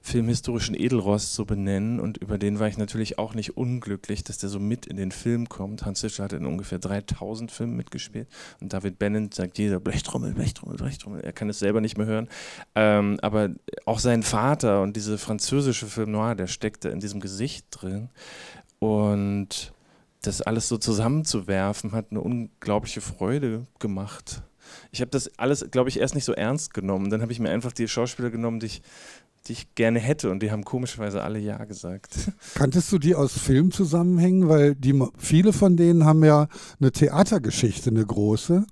filmhistorischen Edelrost so benennen und über den war ich natürlich auch nicht unglücklich, dass der so mit in den Film kommt. Hans Fischer hat in ungefähr 3000 Filmen mitgespielt und David Bannon sagt jeder Blechtrommel, Blechtrommel, Blechtrommel. Er kann es selber nicht mehr hören. Ähm, aber auch sein Vater und diese französische Film Noir, der steckt da in diesem Gesicht drin und das alles so zusammenzuwerfen, hat eine unglaubliche Freude gemacht ich habe das alles, glaube ich, erst nicht so ernst genommen. Dann habe ich mir einfach die Schauspieler genommen, die ich, die ich gerne hätte und die haben komischerweise alle Ja gesagt. [laughs] Kanntest du die aus Filmzusammenhängen? Weil die, viele von denen haben ja eine Theatergeschichte, eine große.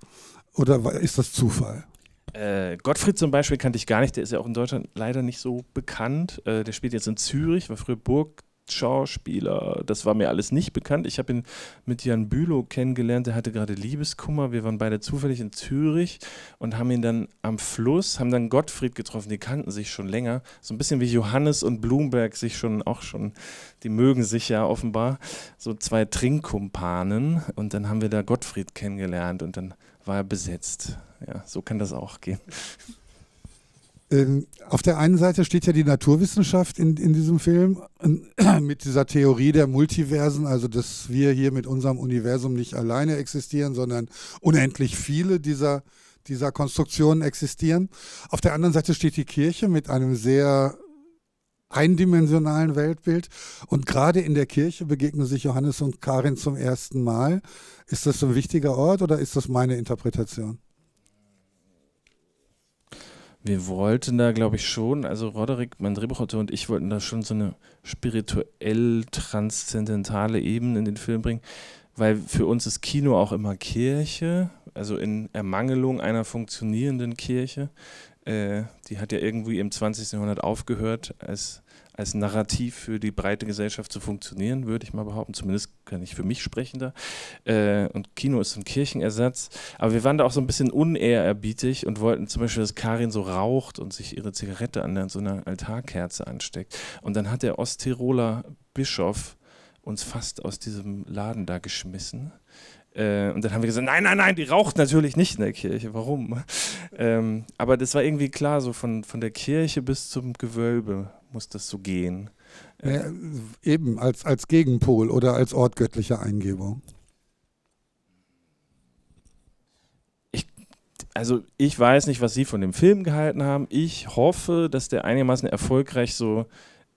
Oder ist das Zufall? Äh, Gottfried zum Beispiel kannte ich gar nicht, der ist ja auch in Deutschland leider nicht so bekannt. Äh, der spielt jetzt in Zürich, war früher Burg, Schauspieler, das war mir alles nicht bekannt. Ich habe ihn mit Jan Bülow kennengelernt, der hatte gerade Liebeskummer. Wir waren beide zufällig in Zürich und haben ihn dann am Fluss, haben dann Gottfried getroffen, die kannten sich schon länger. So ein bisschen wie Johannes und Blumberg sich schon auch schon, die mögen sich ja offenbar, so zwei Trinkkumpanen. Und dann haben wir da Gottfried kennengelernt und dann war er besetzt. Ja, so kann das auch gehen. Ähm, auf der einen Seite steht ja die Naturwissenschaft in, in diesem Film ähm, [clears throat] mit dieser Theorie der Multiversen, also dass wir hier mit unserem Universum nicht alleine existieren, sondern unendlich viele dieser, dieser Konstruktionen existieren. Auf der anderen Seite steht die Kirche mit einem sehr eindimensionalen Weltbild. Und gerade in der Kirche begegnen sich Johannes und Karin zum ersten Mal. Ist das ein wichtiger Ort oder ist das meine Interpretation? wir wollten da, glaube ich, schon, also Roderick, mein Drehbuchautor und ich wollten da schon so eine spirituell-transzendentale Ebene in den Film bringen, weil für uns ist Kino auch immer Kirche, also in Ermangelung einer funktionierenden Kirche. Äh, die hat ja irgendwie im 20. Jahrhundert aufgehört, als als Narrativ für die breite Gesellschaft zu funktionieren, würde ich mal behaupten. Zumindest kann ich für mich sprechen da. Äh, und Kino ist ein Kirchenersatz. Aber wir waren da auch so ein bisschen unehrerbietig und wollten zum Beispiel, dass Karin so raucht und sich ihre Zigarette an so einer Altarkerze ansteckt. Und dann hat der Osttiroler Bischof uns fast aus diesem Laden da geschmissen äh, und dann haben wir gesagt, nein, nein, nein, die raucht natürlich nicht in der Kirche. Warum? [laughs] ähm, aber das war irgendwie klar, so von, von der Kirche bis zum Gewölbe muss das so gehen? Ja, eben als, als Gegenpol oder als Ort göttlicher Eingebung. Ich, also ich weiß nicht, was Sie von dem Film gehalten haben. Ich hoffe, dass der einigermaßen erfolgreich so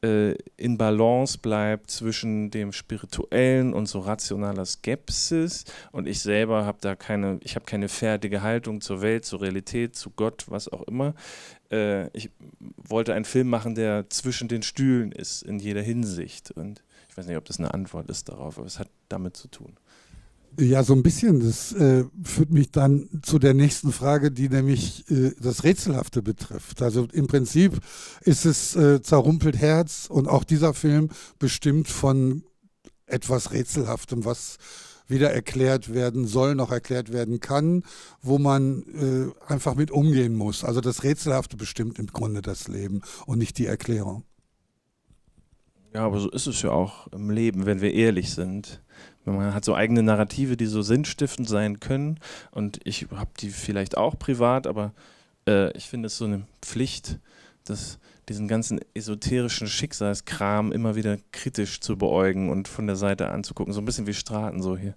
äh, in Balance bleibt zwischen dem spirituellen und so rationaler Skepsis. Und ich selber habe da keine, ich habe keine fertige Haltung zur Welt, zur Realität, zu Gott, was auch immer. Äh, ich wollte einen Film machen, der zwischen den Stühlen ist in jeder Hinsicht. Und ich weiß nicht, ob das eine Antwort ist darauf, aber es hat damit zu tun. Ja, so ein bisschen. Das äh, führt mich dann zu der nächsten Frage, die nämlich äh, das Rätselhafte betrifft. Also im Prinzip ist es äh, Zerrumpelt Herz und auch dieser Film bestimmt von etwas Rätselhaftem, was weder erklärt werden soll noch erklärt werden kann, wo man äh, einfach mit umgehen muss. Also das Rätselhafte bestimmt im Grunde das Leben und nicht die Erklärung. Ja, aber so ist es ja auch im Leben, wenn wir ehrlich sind man hat so eigene Narrative, die so sinnstiftend sein können. Und ich habe die vielleicht auch privat, aber äh, ich finde es so eine Pflicht, dass diesen ganzen esoterischen Schicksalskram immer wieder kritisch zu beäugen und von der Seite anzugucken. So ein bisschen wie Straten so hier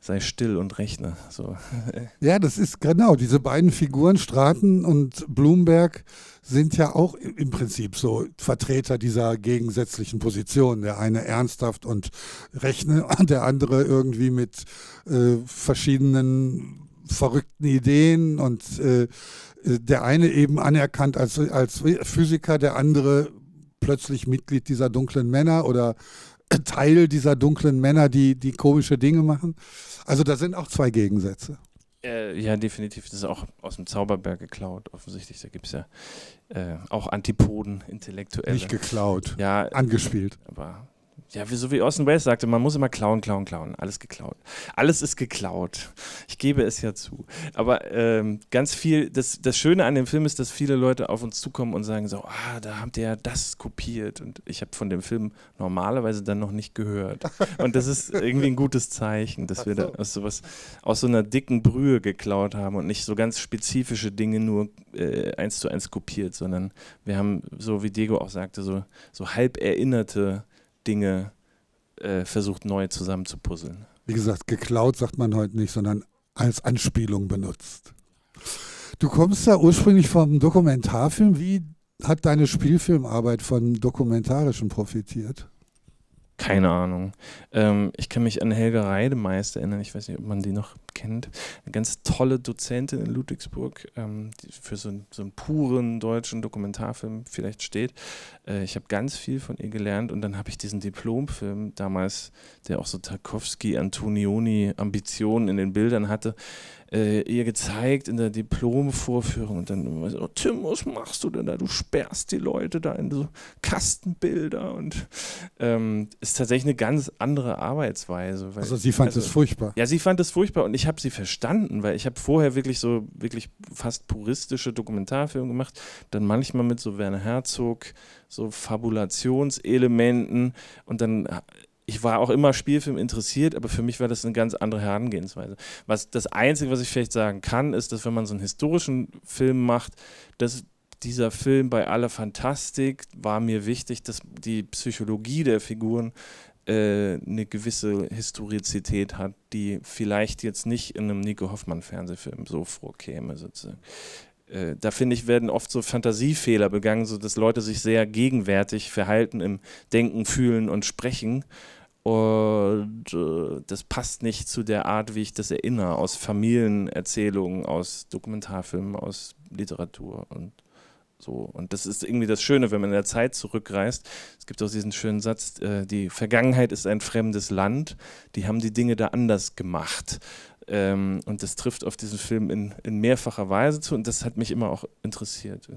sei still und rechne. So. [laughs] Ja, das ist genau. Diese beiden Figuren, Straten und Bloomberg, sind ja auch im Prinzip so Vertreter dieser gegensätzlichen Position. Der eine ernsthaft und rechne, [laughs] der andere irgendwie mit äh, verschiedenen verrückten Ideen und äh, der eine eben anerkannt als, als Physiker, der andere plötzlich Mitglied dieser dunklen Männer oder Teil dieser dunklen Männer, die, die komische Dinge machen. Also da sind auch zwei Gegensätze. Äh, ja, definitiv. Das ist auch aus dem Zauberberg geklaut, offensichtlich. Da gibt es ja äh, auch Antipoden, Intellektuelle. Nicht geklaut, ja, angespielt. Aber ja, wie, so wie Orson Welles sagte, man muss immer klauen, klauen, klauen. Alles geklaut. Alles ist geklaut. Ich gebe es ja zu. Aber ähm, ganz viel, das, das Schöne an dem Film ist, dass viele Leute auf uns zukommen und sagen so, ah, da habt ihr ja das kopiert. Und ich habe von dem Film normalerweise dann noch nicht gehört. Und das ist irgendwie ein gutes Zeichen, dass wir da aus sowas, aus so einer dicken Brühe geklaut haben und nicht so ganz spezifische Dinge nur äh, eins zu eins kopiert, sondern wir haben, so wie Diego auch sagte, so, so halb erinnerte Dinge äh, versucht, neu zusammenzupuzzeln. Wie gesagt, geklaut sagt man heute nicht, sondern als Anspielung benutzt. Du kommst ja ursprünglich vom Dokumentarfilm. Wie hat deine Spielfilmarbeit von Dokumentarischen profitiert? Keine Ahnung. Ähm, ich kann mich an Helga Reidemeister erinnern, ich weiß nicht, ob man die noch kennt. Eine ganz tolle Dozentin in Ludwigsburg, ähm, die für so, einen, so einen puren deutschen Dokumentarfilm vielleicht steht. Äh, ich habe ganz viel von ihr gelernt und dann habe ich diesen Diplomfilm damals, der auch so Tarkovsky, Antonioni, Ambitionen in den Bildern hatte, äh, ihr gezeigt in der Diplomvorführung und dann so, Tim, was machst du denn da? Du sperrst die Leute da in so Kastenbilder und ähm, ist tatsächlich eine ganz andere Arbeitsweise. Weil, also sie fand also, es furchtbar. Ja, sie fand es furchtbar und ich habe sie verstanden, weil ich habe vorher wirklich so wirklich fast puristische Dokumentarfilme gemacht, dann manchmal mit so Werner Herzog, so Fabulationselementen und dann ich war auch immer Spielfilm interessiert, aber für mich war das eine ganz andere Herangehensweise. Was das Einzige, was ich vielleicht sagen kann, ist, dass wenn man so einen historischen Film macht, dass dieser Film bei aller Fantastik war mir wichtig, dass die Psychologie der Figuren äh, eine gewisse Historizität hat, die vielleicht jetzt nicht in einem Nico Hoffmann Fernsehfilm so vorkäme sozusagen. Äh, da finde ich, werden oft so Fantasiefehler begangen, sodass Leute sich sehr gegenwärtig verhalten im Denken, Fühlen und Sprechen und äh, das passt nicht zu der Art, wie ich das erinnere, aus Familienerzählungen, aus Dokumentarfilmen, aus Literatur und so. Und das ist irgendwie das Schöne, wenn man in der Zeit zurückreist. Es gibt auch diesen schönen Satz, äh, die Vergangenheit ist ein fremdes Land, die haben die Dinge da anders gemacht. Ähm, und das trifft auf diesen Film in, in mehrfacher Weise zu und das hat mich immer auch interessiert.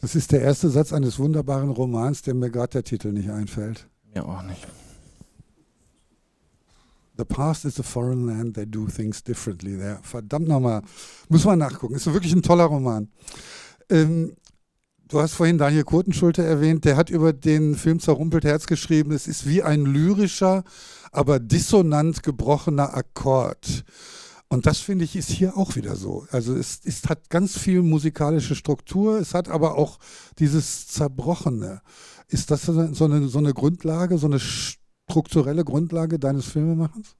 Das ist der erste Satz eines wunderbaren Romans, der mir gerade der Titel nicht einfällt. Mir auch nicht. The past is a foreign land, they do things differently. There. verdammt nochmal, muss man nachgucken. Ist wirklich ein toller Roman. Ähm, du hast vorhin Daniel Kotenschulte erwähnt, der hat über den Film Zerrumpelt Herz geschrieben, es ist wie ein lyrischer, aber dissonant gebrochener Akkord. Und das finde ich ist hier auch wieder so. Also es, es hat ganz viel musikalische Struktur, es hat aber auch dieses Zerbrochene. Ist das so eine, so eine Grundlage, so eine St strukturelle Grundlage deines Filmemachens?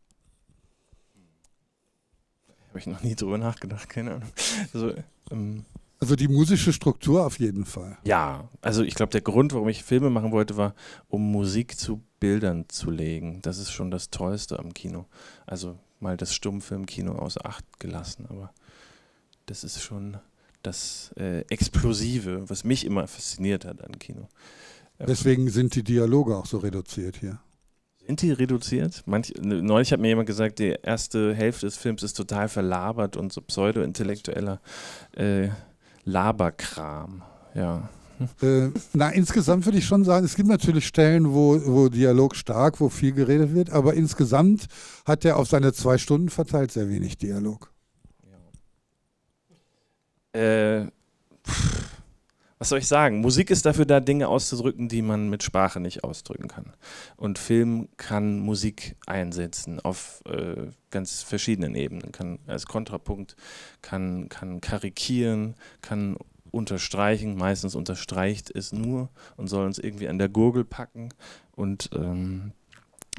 Habe ich noch nie drüber nachgedacht, keine Ahnung. Also, ähm also die musische Struktur auf jeden Fall. Ja, also ich glaube, der Grund, warum ich Filme machen wollte, war, um Musik zu Bildern zu legen. Das ist schon das Tollste am Kino. Also mal das Stummfilmkino aus Acht gelassen, aber das ist schon das äh, Explosive, was mich immer fasziniert hat an Kino. Ähm, Deswegen sind die Dialoge auch so reduziert hier. Sinti reduziert? Manch, ne, neulich hat mir jemand gesagt, die erste Hälfte des Films ist total verlabert und so pseudo-intellektueller äh, Laberkram. Ja. Äh, na, insgesamt würde ich schon sagen, es gibt natürlich Stellen, wo, wo Dialog stark, wo viel geredet wird, aber insgesamt hat er auf seine zwei Stunden verteilt sehr wenig Dialog. Ja. Äh, pff was soll ich sagen? Musik ist dafür da, Dinge auszudrücken, die man mit Sprache nicht ausdrücken kann. Und Film kann Musik einsetzen auf äh, ganz verschiedenen Ebenen. Kann als Kontrapunkt, kann, kann karikieren, kann unterstreichen. Meistens unterstreicht es nur und soll uns irgendwie an der Gurgel packen. Und ähm,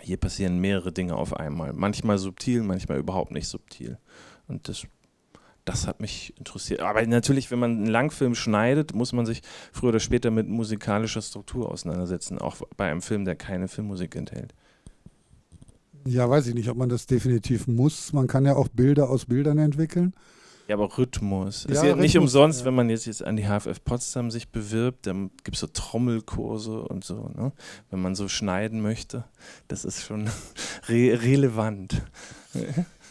hier passieren mehrere Dinge auf einmal. Manchmal subtil, manchmal überhaupt nicht subtil. Und das das hat mich interessiert. Aber natürlich, wenn man einen Langfilm schneidet, muss man sich früher oder später mit musikalischer Struktur auseinandersetzen, auch bei einem Film, der keine Filmmusik enthält. Ja, weiß ich nicht, ob man das definitiv muss. Man kann ja auch Bilder aus Bildern entwickeln. Ja, aber Rhythmus. Ja, ist ja Rhythmus, nicht umsonst, ja. wenn man jetzt, jetzt an die HFF Potsdam sich bewirbt, dann gibt es so Trommelkurse und so, ne? wenn man so schneiden möchte. Das ist schon [laughs] re relevant.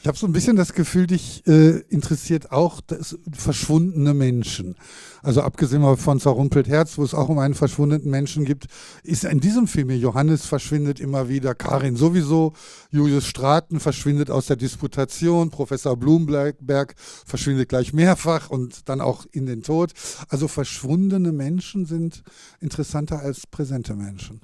Ich habe so ein bisschen das Gefühl, dich äh, interessiert auch das verschwundene Menschen. Also abgesehen von Zerrumpelt Herz, wo es auch um einen verschwundenen Menschen gibt, ist in diesem Film Johannes verschwindet immer wieder, Karin sowieso, Julius Straten verschwindet aus der Disputation, Professor Blumberg verschwindet gleich mehrfach und dann auch in den Tod. Also verschwundene Menschen sind interessanter als präsente Menschen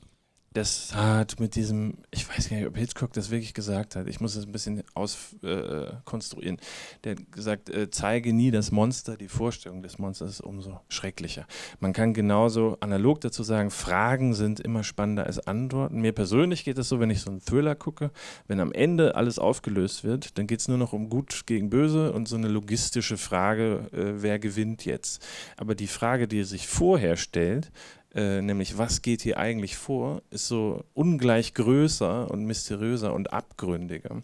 das hat mit diesem, ich weiß gar nicht, ob Hitchcock das wirklich gesagt hat, ich muss das ein bisschen auskonstruieren. Äh, der hat gesagt, äh, zeige nie das Monster, die Vorstellung des Monsters ist umso schrecklicher. Man kann genauso analog dazu sagen, Fragen sind immer spannender als Antworten. Mir persönlich geht das so, wenn ich so einen Thriller gucke, wenn am Ende alles aufgelöst wird, dann geht es nur noch um Gut gegen Böse und so eine logistische Frage, äh, wer gewinnt jetzt. Aber die Frage, die sich vorher stellt, äh, nämlich was geht hier eigentlich vor, ist so ungleich größer und mysteriöser und abgründiger.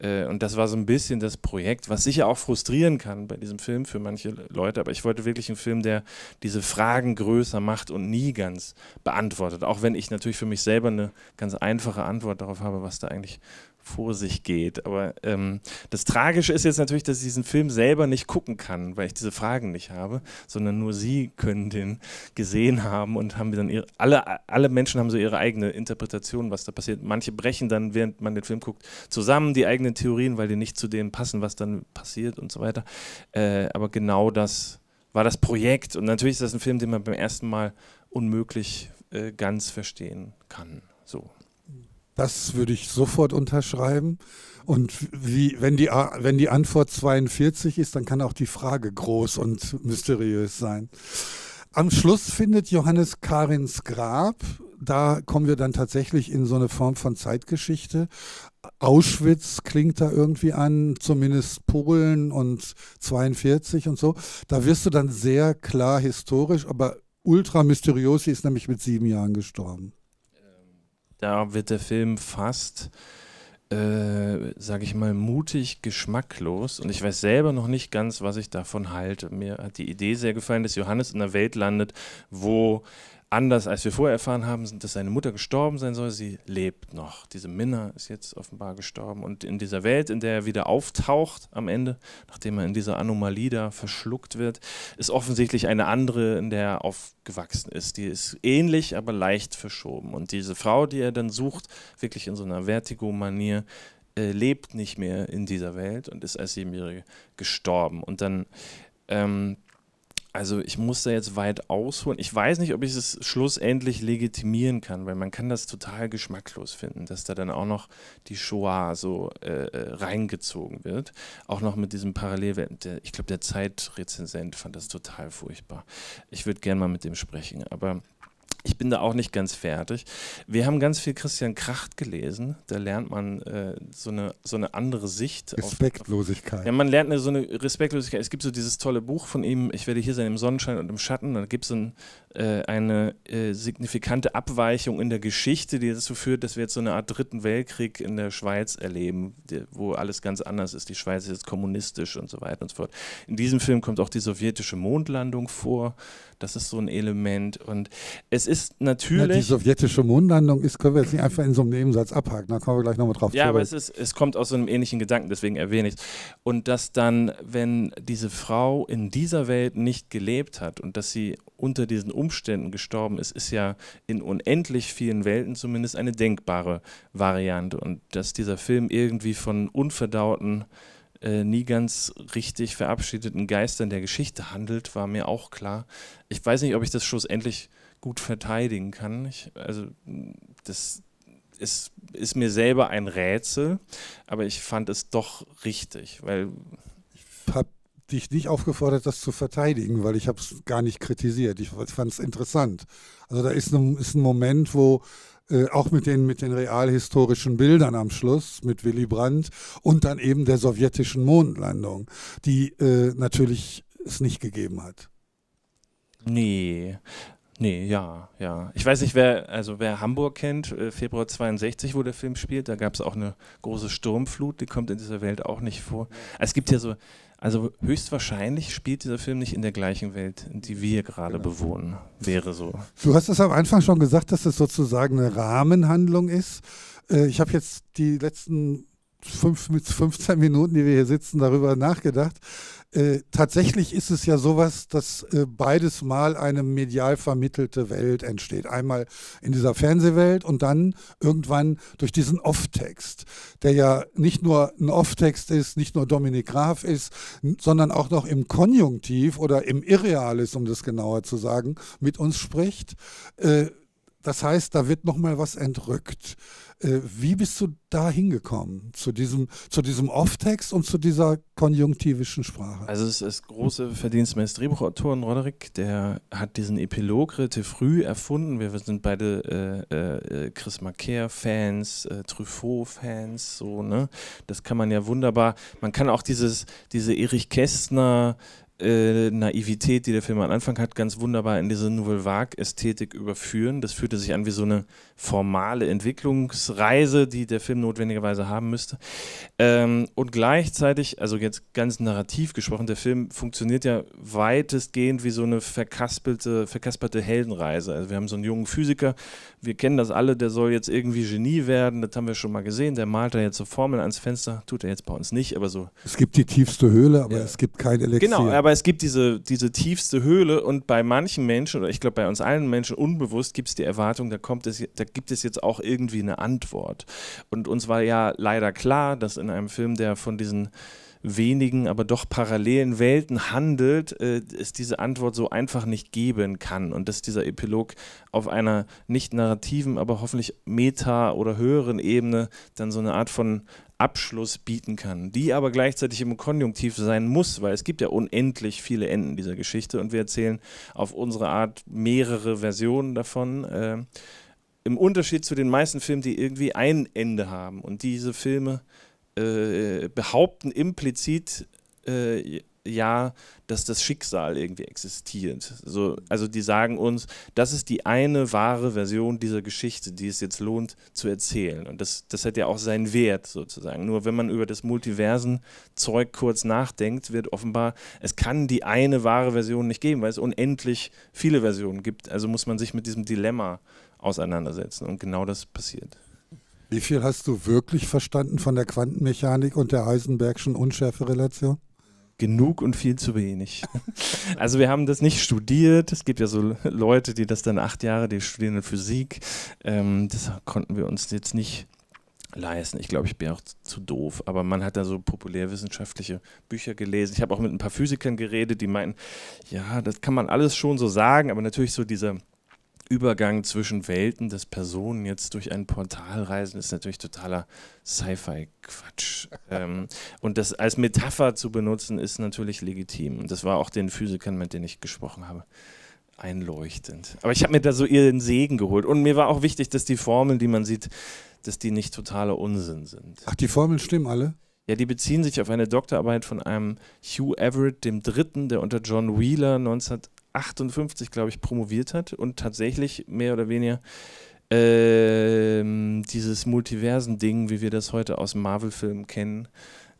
Äh, und das war so ein bisschen das Projekt, was sicher auch frustrieren kann bei diesem Film für manche Leute. Aber ich wollte wirklich einen Film, der diese Fragen größer macht und nie ganz beantwortet. Auch wenn ich natürlich für mich selber eine ganz einfache Antwort darauf habe, was da eigentlich vor sich geht. Aber ähm, das Tragische ist jetzt natürlich, dass ich diesen Film selber nicht gucken kann, weil ich diese Fragen nicht habe, sondern nur Sie können den gesehen haben und haben dann ihre, alle, alle Menschen haben so ihre eigene Interpretation, was da passiert. Manche brechen dann, während man den Film guckt, zusammen die eigenen Theorien, weil die nicht zu dem passen, was dann passiert und so weiter. Äh, aber genau das war das Projekt. Und natürlich ist das ein Film, den man beim ersten Mal unmöglich äh, ganz verstehen kann. So. Das würde ich sofort unterschreiben. Und wie, wenn, die, wenn die Antwort 42 ist, dann kann auch die Frage groß und mysteriös sein. Am Schluss findet Johannes Karins Grab, da kommen wir dann tatsächlich in so eine Form von Zeitgeschichte. Auschwitz klingt da irgendwie an, zumindest Polen und 42 und so. Da wirst du dann sehr klar historisch, aber ultra mysteriös, sie ist nämlich mit sieben Jahren gestorben da wird der Film fast, äh, sage ich mal, mutig geschmacklos. Und ich weiß selber noch nicht ganz, was ich davon halte. Mir hat die Idee sehr gefallen, dass Johannes in einer Welt landet, wo Anders als wir vorher erfahren haben, dass seine Mutter gestorben sein soll, sie lebt noch. Diese Minna ist jetzt offenbar gestorben. Und in dieser Welt, in der er wieder auftaucht am Ende, nachdem er in dieser Anomalie da verschluckt wird, ist offensichtlich eine andere, in der er aufgewachsen ist. Die ist ähnlich, aber leicht verschoben. Und diese Frau, die er dann sucht, wirklich in so einer Vertigo-Manier, äh, lebt nicht mehr in dieser Welt und ist als Siebenjährige gestorben. Und dann ähm, also ich muss da jetzt weit ausholen. Ich weiß nicht, ob ich es schlussendlich legitimieren kann, weil man kann das total geschmacklos finden, dass da dann auch noch die Shoah so äh, äh reingezogen wird. Auch noch mit diesem Parallelwert. Ich glaube, der Zeitrezensent fand das total furchtbar. Ich würde gerne mal mit dem sprechen, aber ich bin da auch nicht ganz fertig. Wir haben ganz viel Christian Kracht gelesen. Da lernt man äh, so, eine, so eine andere Sicht. Respektlosigkeit. Auf, auf, ja, man lernt eine, so eine Respektlosigkeit. Es gibt so dieses tolle Buch von ihm, Ich werde hier sein im Sonnenschein und im Schatten. Da gibt es ein, äh, eine äh, signifikante Abweichung in der Geschichte, die dazu führt, dass wir jetzt so eine Art Dritten Weltkrieg in der Schweiz erleben, die, wo alles ganz anders ist. Die Schweiz ist jetzt kommunistisch und so weiter und so fort. In diesem Film kommt auch die sowjetische Mondlandung vor. Das ist so ein Element. Und es ist natürlich. Na, die sowjetische Mondlandung ist, können wir jetzt nicht einfach in so einem Nebensatz abhaken. Da kommen wir gleich nochmal drauf ja, zurück. Ja, aber es, ist, es kommt aus so einem ähnlichen Gedanken, deswegen erwähne ich es. Und dass dann, wenn diese Frau in dieser Welt nicht gelebt hat und dass sie unter diesen Umständen gestorben ist, ist ja in unendlich vielen Welten zumindest eine denkbare Variante. Und dass dieser Film irgendwie von unverdauten äh, nie ganz richtig verabschiedeten Geistern der Geschichte handelt, war mir auch klar. Ich weiß nicht, ob ich das schlussendlich gut verteidigen kann. Ich, also das ist, ist mir selber ein Rätsel, aber ich fand es doch richtig, weil ich habe dich nicht aufgefordert, das zu verteidigen, weil ich habe es gar nicht kritisiert. Ich fand es interessant. Also da ist, ne, ist ein Moment, wo äh, auch mit den, mit den realhistorischen Bildern am Schluss, mit Willy Brandt und dann eben der sowjetischen Mondlandung, die äh, natürlich es nicht gegeben hat. Nee. Nee, ja, ja. Ich weiß nicht, wer, also wer Hamburg kennt, äh, Februar 62, wo der Film spielt, da gab es auch eine große Sturmflut, die kommt in dieser Welt auch nicht vor. Es gibt ja so, also höchstwahrscheinlich spielt dieser Film nicht in der gleichen Welt, die wir gerade genau. bewohnen. Wäre so. Du hast es am Anfang schon gesagt, dass es sozusagen eine Rahmenhandlung ist. Äh, ich habe jetzt die letzten fünf, 15 Minuten, die wir hier sitzen, darüber nachgedacht. Äh, tatsächlich ist es ja sowas, dass äh, beides mal eine medial vermittelte Welt entsteht. Einmal in dieser Fernsehwelt und dann irgendwann durch diesen Off-Text, der ja nicht nur ein Off-Text ist, nicht nur Dominik Graf ist, sondern auch noch im Konjunktiv oder im Irreal ist, um das genauer zu sagen, mit uns spricht. Äh, das heißt, da wird nochmal was entrückt. Äh, wie bist du da hingekommen, zu diesem, zu diesem Off-Text und zu dieser konjunktivischen Sprache? Also es ist das große Verdienst meines Drehbuchautoren Roderick, der hat diesen Epilog relativ früh erfunden. Wir sind beide äh, äh, äh Chris Marker-Fans, äh, Truffaut-Fans, so, ne? Das kann man ja wunderbar, man kann auch dieses, diese Erich Kästner äh, Naivität, die der Film am Anfang hat, ganz wunderbar in diese Nouvelle Vague-Ästhetik überführen. Das fühlte sich an wie so eine formale Entwicklungsreise, die der Film notwendigerweise haben müsste. Ähm, und gleichzeitig, also jetzt ganz narrativ gesprochen, der Film funktioniert ja weitestgehend wie so eine verkaspelte, verkasperte Heldenreise. Also wir haben so einen jungen Physiker, wir kennen das alle, der soll jetzt irgendwie Genie werden, das haben wir schon mal gesehen, der malt da jetzt so Formeln ans Fenster, tut er jetzt bei uns nicht, aber so. Es gibt die tiefste Höhle, aber ja. es gibt kein Elixier. Genau, aber es gibt diese, diese tiefste Höhle und bei manchen Menschen, oder ich glaube bei uns allen Menschen unbewusst, gibt es die Erwartung, da kommt es, da gibt es jetzt auch irgendwie eine Antwort. Und uns war ja leider klar, dass in einem Film, der von diesen wenigen, aber doch parallelen Welten handelt, äh, es diese Antwort so einfach nicht geben kann und dass dieser Epilog auf einer nicht narrativen, aber hoffentlich meta- oder höheren Ebene dann so eine Art von Abschluss bieten kann, die aber gleichzeitig im Konjunktiv sein muss, weil es gibt ja unendlich viele Enden dieser Geschichte und wir erzählen auf unsere Art mehrere Versionen davon. Äh, im Unterschied zu den meisten Filmen, die irgendwie ein Ende haben. Und diese Filme äh, behaupten implizit, äh, ja, dass das Schicksal irgendwie existiert. So, also die sagen uns, das ist die eine wahre Version dieser Geschichte, die es jetzt lohnt zu erzählen. Und das, das hat ja auch seinen Wert sozusagen. Nur wenn man über das Multiversen-Zeug kurz nachdenkt, wird offenbar, es kann die eine wahre Version nicht geben, weil es unendlich viele Versionen gibt. Also muss man sich mit diesem Dilemma äh, auseinandersetzen. Und genau das passiert. Wie viel hast du wirklich verstanden von der Quantenmechanik und der Heisenbergschen Unschärferelation? genug und viel zu wenig. [laughs] Also wir haben das nicht studiert. Es gibt ja so Leute, die das dann acht Jahre, die studieren in Physik. Ähm, das konnten wir uns jetzt nicht leisten. Ich glaube, ich bin auch zu doof. Aber man hat da so populärwissenschaftliche Bücher gelesen. Ich habe auch mit ein paar Physikern geredet, die meinten, ja, das kann man alles schon so sagen, aber natürlich so dieser Übergang zwischen Welten, dass Personen jetzt durch ein Portal reisen, ist natürlich totaler Sci-Fi-Quatsch. [laughs] ähm, und das als Metapher zu benutzen, ist natürlich legitim. Und das war auch den Physikern, mit denen ich gesprochen habe, einleuchtend. Aber ich habe mir da so ihren Segen geholt. Und mir war auch wichtig, dass die Formeln, die man sieht, dass die nicht totaler Unsinn sind. Ach, die Formeln stimmen alle? Ja, die beziehen sich auf eine Doktorarbeit von einem Hugh Everett, dem Dritten, der unter John Wheeler 19 58, glaube ich, promoviert hat und tatsächlich mehr oder weniger ähm, dieses Multiversen-Ding, wie wir das heute aus Marvel-Filmen kennen,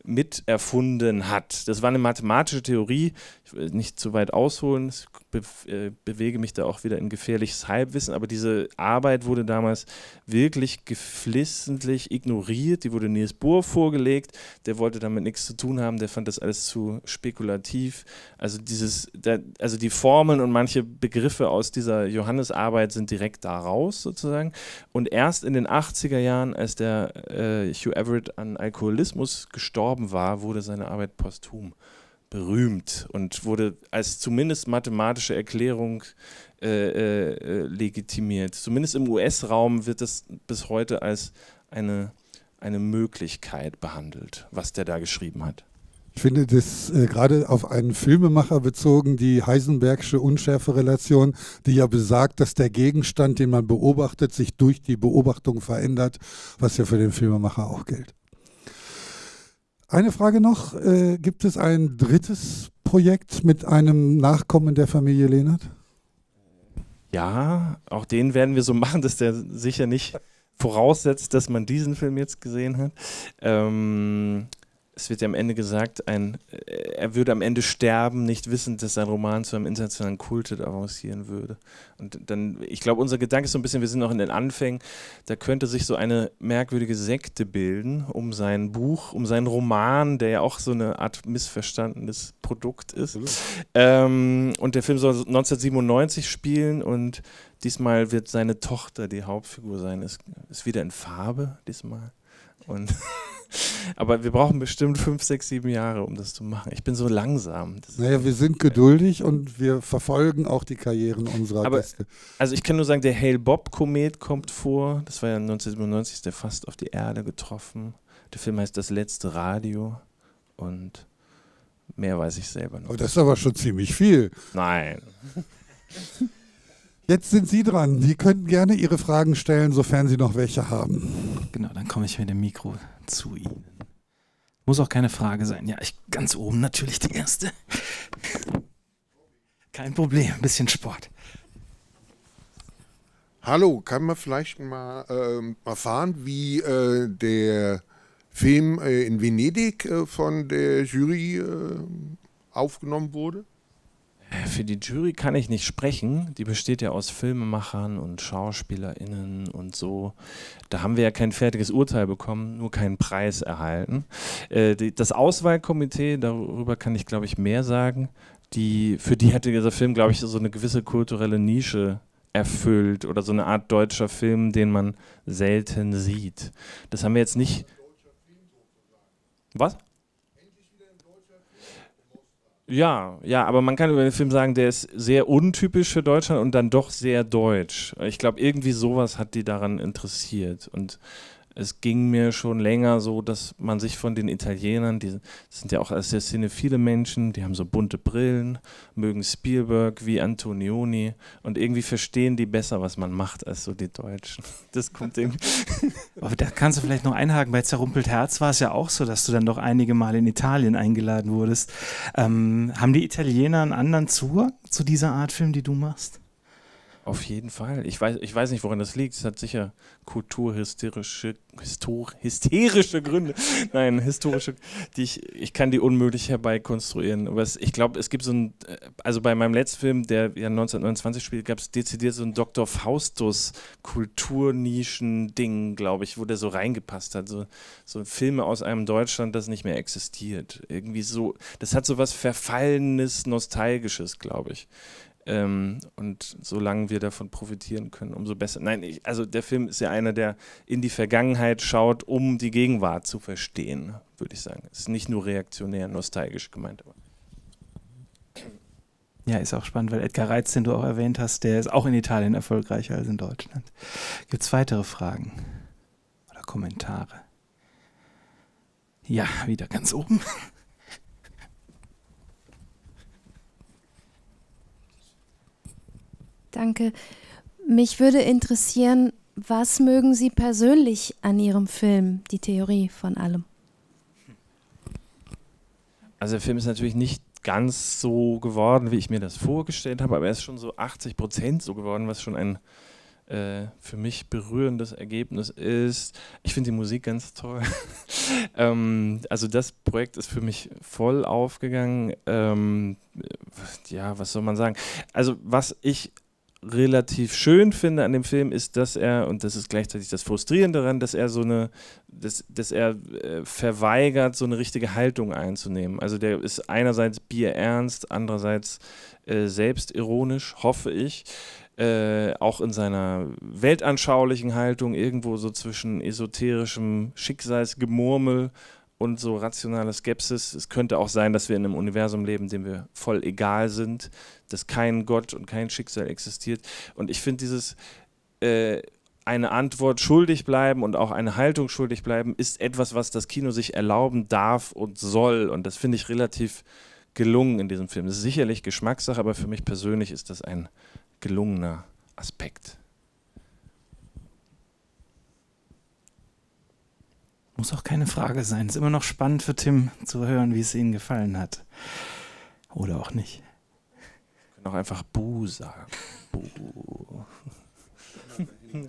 miterfunden hat. Das war eine mathematische Theorie, ich will nicht zu weit ausholen, be äh, bewege mich da auch wieder in gefährliches Halbwissen, aber diese Arbeit wurde damals wirklich geflissentlich ignoriert, die wurde Niels Bohr vorgelegt, der wollte damit nichts zu tun haben, der fand das alles zu spekulativ. Also dieses, der, also die Formeln und manche Begriffe aus dieser Johannesarbeit sind direkt da raus sozusagen. Und erst in den 80er Jahren, als der äh, Hugh Everett an Alkoholismus gestorben war, wurde seine Arbeit posthum berühmt und wurde als zumindest mathematische Erklärung äh, äh, äh legitimiert. Zumindest im US-Raum wird das bis heute als eine, eine Möglichkeit behandelt, was der da geschrieben hat. Ich finde das äh, gerade auf einen Filmemacher bezogen, die Heisenbergsche Unschärferelation, die ja besagt, dass der Gegenstand, den man beobachtet, sich durch die Beobachtung verändert, was ja für den Filmemacher auch gilt. Eine Frage noch. Äh, gibt es ein drittes Projekt mit einem Nachkommen der Familie Lehnert? Ja, auch den werden wir so machen, dass der sicher nicht voraussetzt, dass man diesen Film jetzt gesehen hat. Ähm, es wird ja am Ende gesagt, ein, äh, er würde am Ende sterben, nicht wissend, dass sein Roman zu einem internationalen Kulte avancieren würde. Und dann, ich glaube, unser Gedanke ist so ein bisschen, wir sind noch in den Anfängen, da könnte sich so eine merkwürdige Sekte bilden um sein Buch, um seinen Roman, der ja auch so eine Art missverstandenes Produkt ist. Ähm, und der Film soll 1997 spielen und diesmal wird seine Tochter die Hauptfigur sein, ist, ist wieder in Farbe diesmal. Und [laughs] aber wir brauchen bestimmt fünf, sechs, sieben Jahre, um das zu machen. Ich bin so langsam. Das naja, wir sind geduldig und wir verfolgen auch die Karrieren unserer aber, Gäste. Also ich kann nur sagen, der hale bob komet kommt vor. Das war ja 1997, ist der fast auf die Erde getroffen. Der Film heißt Das letzte Radio und mehr weiß ich selber noch. Oh, das ist aber schon ziemlich viel. Nein. [laughs] Jetzt sind Sie dran. Sie können gerne Ihre Fragen stellen, sofern Sie noch welche haben. Genau, dann komme ich mit dem Mikro zu Ihnen. Muss auch keine Frage sein. Ja, ich ganz oben natürlich die erste. Kein Problem, ein bisschen Sport. Hallo, kann man vielleicht mal ähm, erfahren, wie äh, der Film äh, in Venedig äh, von der Jury äh, aufgenommen wurde? für die Jury kann ich nicht sprechen. Die besteht ja aus Filmemachern und SchauspielerInnen und so. Da haben wir ja kein fertiges Urteil bekommen, nur keinen Preis erhalten. Äh, die, das Auswahlkomitee, darüber kann ich, glaube ich, mehr sagen. Die, für die hätte dieser Film, glaube ich, so eine gewisse kulturelle Nische erfüllt oder so eine Art deutscher Film, den man selten sieht. Das haben wir jetzt nicht. Was? Ja, ja, aber man kann über den Film sagen, der ist sehr untypisch für Deutschland und dann doch sehr deutsch. Ich glaube, irgendwie sowas hat die daran interessiert. Und es ging mir schon länger so, dass man sich von den Italienern, die sind ja auch aus der Szene viele Menschen, die haben so bunte Brillen, mögen Spielberg wie Antonioni und irgendwie verstehen die besser, was man macht, als so die Deutschen. [laughs] Das kommt irgendwie. [laughs] Aber da kannst du vielleicht noch einhaken, bei Zerrumpelt Herz war es ja auch so, dass du dann doch einige Mal in Italien eingeladen wurdest. Ähm, haben die Italiener einen anderen Zugang zu dieser Art Film, die du machst? Auf jeden Fall. Ich weiß, ich weiß nicht, woran das liegt. Es hat sicher kulturhysterische histor, hysterische Gründe. [laughs] Nein, historische, die ich, ich kann die unmöglich herbeikonstruieren. Aber es, ich glaube, es gibt so ein, äh, also bei meinem letzten Film, der ja 1929 spielt, gab es dezidiert so ein Dr. Faustus Kulturnischen-Ding, glaube ich, wo der so reingepasst hat. So, so Filme aus einem Deutschland, das nicht mehr existiert. Irgendwie so, das hat so was Verfallenes, Nostalgisches, glaube ich. Ähm, und solange wir davon profitieren können, umso besser. Nein, ich, also der Film ist ja einer, der in die Vergangenheit schaut, um die Gegenwart zu verstehen, würde ich sagen. ist nicht nur reaktionär, nostalgisch gemeint. Aber. Ja, ist auch spannend, weil Edgar Reitz, den du auch erwähnt hast, der ist auch in Italien erfolgreicher als in Deutschland. Gibt es weitere Fragen oder Kommentare? Ja, wieder ganz oben. Danke. Mich würde interessieren, was mögen Sie persönlich an Ihrem Film, die Theorie von allem? Also der Film ist natürlich nicht ganz so geworden, wie ich mir das vorgestellt habe, aber er ist schon so 80 Prozent so geworden, was schon ein äh, für mich berührendes Ergebnis ist. Ich finde die Musik ganz toll. [laughs] ähm, also das Projekt ist für mich voll aufgegangen. Ähm, ja, was soll man sagen? Also was ich relativ schön finde an dem Film, ist, dass er, und das ist gleichzeitig das Frustrierende daran, dass er so eine, dass, dass er äh, verweigert, so eine richtige Haltung einzunehmen. Also der ist einerseits bierernst, andererseits äh, selbstironisch, hoffe ich. Äh, auch in seiner weltanschaulichen Haltung irgendwo so zwischen esoterischem Schicksalsgemurmel und so rationaler Skepsis. Es könnte auch sein, dass wir in einem Universum leben, dem wir voll egal sind, dass kein Gott und kein Schicksal existiert. Und ich finde dieses äh, eine Antwort schuldig bleiben und auch eine Haltung schuldig bleiben, ist etwas, was das Kino sich erlauben darf und soll. Und das finde ich relativ gelungen in diesem Film. Das ist sicherlich Geschmackssache, aber für mich persönlich ist das ein gelungener Aspekt. Muss auch keine Frage sein. Es Ist immer noch spannend für Tim zu hören, wie es Ihnen gefallen hat. Oder auch nicht können auch einfach Bu sagen. Bu. [laughs]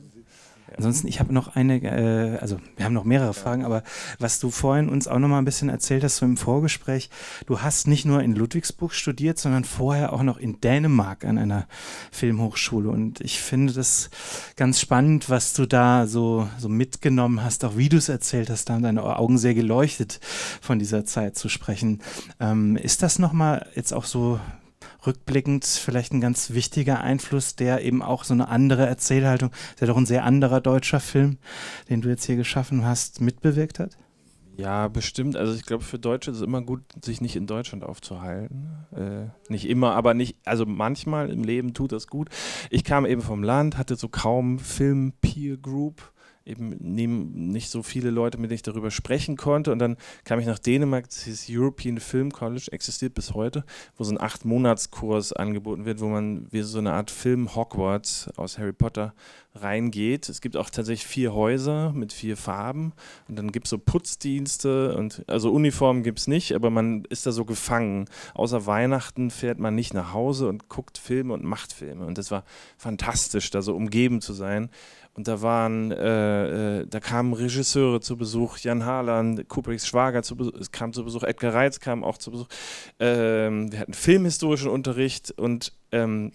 Ansonsten, ich habe noch eine, äh, also wir haben noch mehrere Fragen, aber was du vorhin uns auch noch mal ein bisschen erzählt hast, so im Vorgespräch, du hast nicht nur in Ludwigsburg studiert, sondern vorher auch noch in Dänemark an einer Filmhochschule. Und ich finde das ganz spannend, was du da so, so mitgenommen hast, auch wie du es erzählt hast, da haben deine Augen sehr geleuchtet, von dieser Zeit zu sprechen. Ähm, ist das noch mal jetzt auch so rückblickend vielleicht ein ganz wichtiger Einfluss, der eben auch so eine andere Erzählhaltung, der doch ein sehr anderer deutscher Film, den du jetzt hier geschaffen hast, mitbewirkt hat? Ja, bestimmt. Also ich glaube, für Deutsche ist es immer gut, sich nicht in Deutschland aufzuhalten. Äh, nicht immer, aber nicht, also manchmal im Leben tut das gut. Ich kam eben vom Land, hatte so kaum Film-Peer-Group eben neben nicht so viele Leute, mit denen ich darüber sprechen konnte. Und dann kam ich nach Dänemark, das hieß European Film College, existiert bis heute, wo so ein Acht-Monats-Kurs angeboten wird, wo man wie so eine Art Film Hogwarts aus Harry Potter reingeht. Es gibt auch tatsächlich vier Häuser mit vier Farben und dann gibt es so Putzdienste und also Uniformen gibt es nicht, aber man ist da so gefangen. Außer Weihnachten fährt man nicht nach Hause und guckt Filme und macht Filme. Und das war fantastisch, da so umgeben zu sein und da waren, äh, äh, da kamen Regisseure zu Besuch, Jan Harlan, Kubricks Schwager zu Besuch, kam zu Besuch, Edgar Reitz kam auch zu Besuch. Ähm, wir hatten filmhistorischen Unterricht und ähm,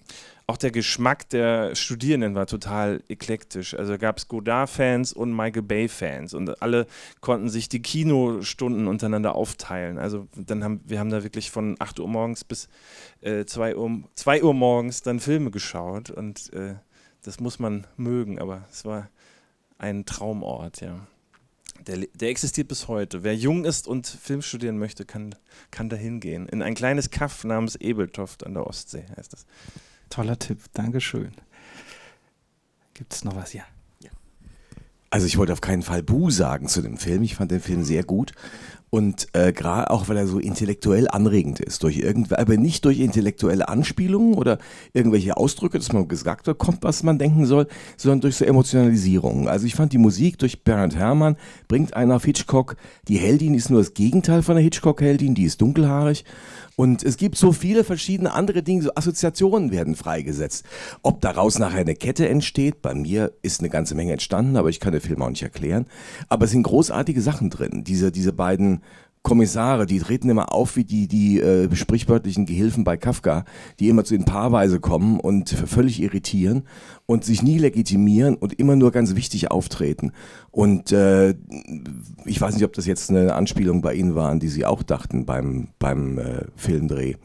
auch der Geschmack der Studierenden war total eklektisch. Also gab es Godard-Fans und Michael Bay-Fans und alle konnten sich die Kinostunden untereinander aufteilen. Also dann haben wir haben da wirklich von 8 Uhr morgens bis äh, 2, Uhr, Uhr morgens dann Filme geschaut und äh, das muss man mögen, aber es war ein Traumort, ja. Der, der, existiert bis heute. Wer jung ist und Film studieren möchte, kann, kann da hingehen. In ein kleines Kaff namens Ebeltoft an der Ostsee heißt das. Toller Tipp, Dankeschön. Gibt es noch was? Ja. Also ich wollte auf keinen Fall Bu sagen zu dem Film. Ich fand den Film sehr gut und äh, gerade auch, weil er so intellektuell anregend ist, durch aber nicht durch intellektuelle Anspielungen oder irgendwelche Ausdrücke, dass man gesagt bekommt, was man denken soll, sondern durch so Emotionalisierungen. Also ich fand die Musik durch Bernd Herrmann bringt einen auf Hitchcock. Die Heldin ist nur das Gegenteil von der Hitchcock-Heldin, die ist dunkelhaarig. Und es gibt so viele verschiedene andere Dinge, so Assoziationen werden freigesetzt. Ob daraus nachher eine Kette entsteht, bei mir ist eine ganze Menge entstanden, aber ich kann den Film auch nicht erklären. Aber es sind großartige Sachen drin. Diese, diese beiden Kommissare, die treten immer auf wie die, die äh, sprichwörtlichen Gehilfen bei Kafka, die immer zu den Paarweise kommen und völlig irritieren und sich nie legitimieren und immer nur ganz wichtig auftreten. Und äh, ich weiß nicht, ob das jetzt eine Anspielung bei Ihnen war, an die Sie auch dachten beim, beim äh, Filmdreh.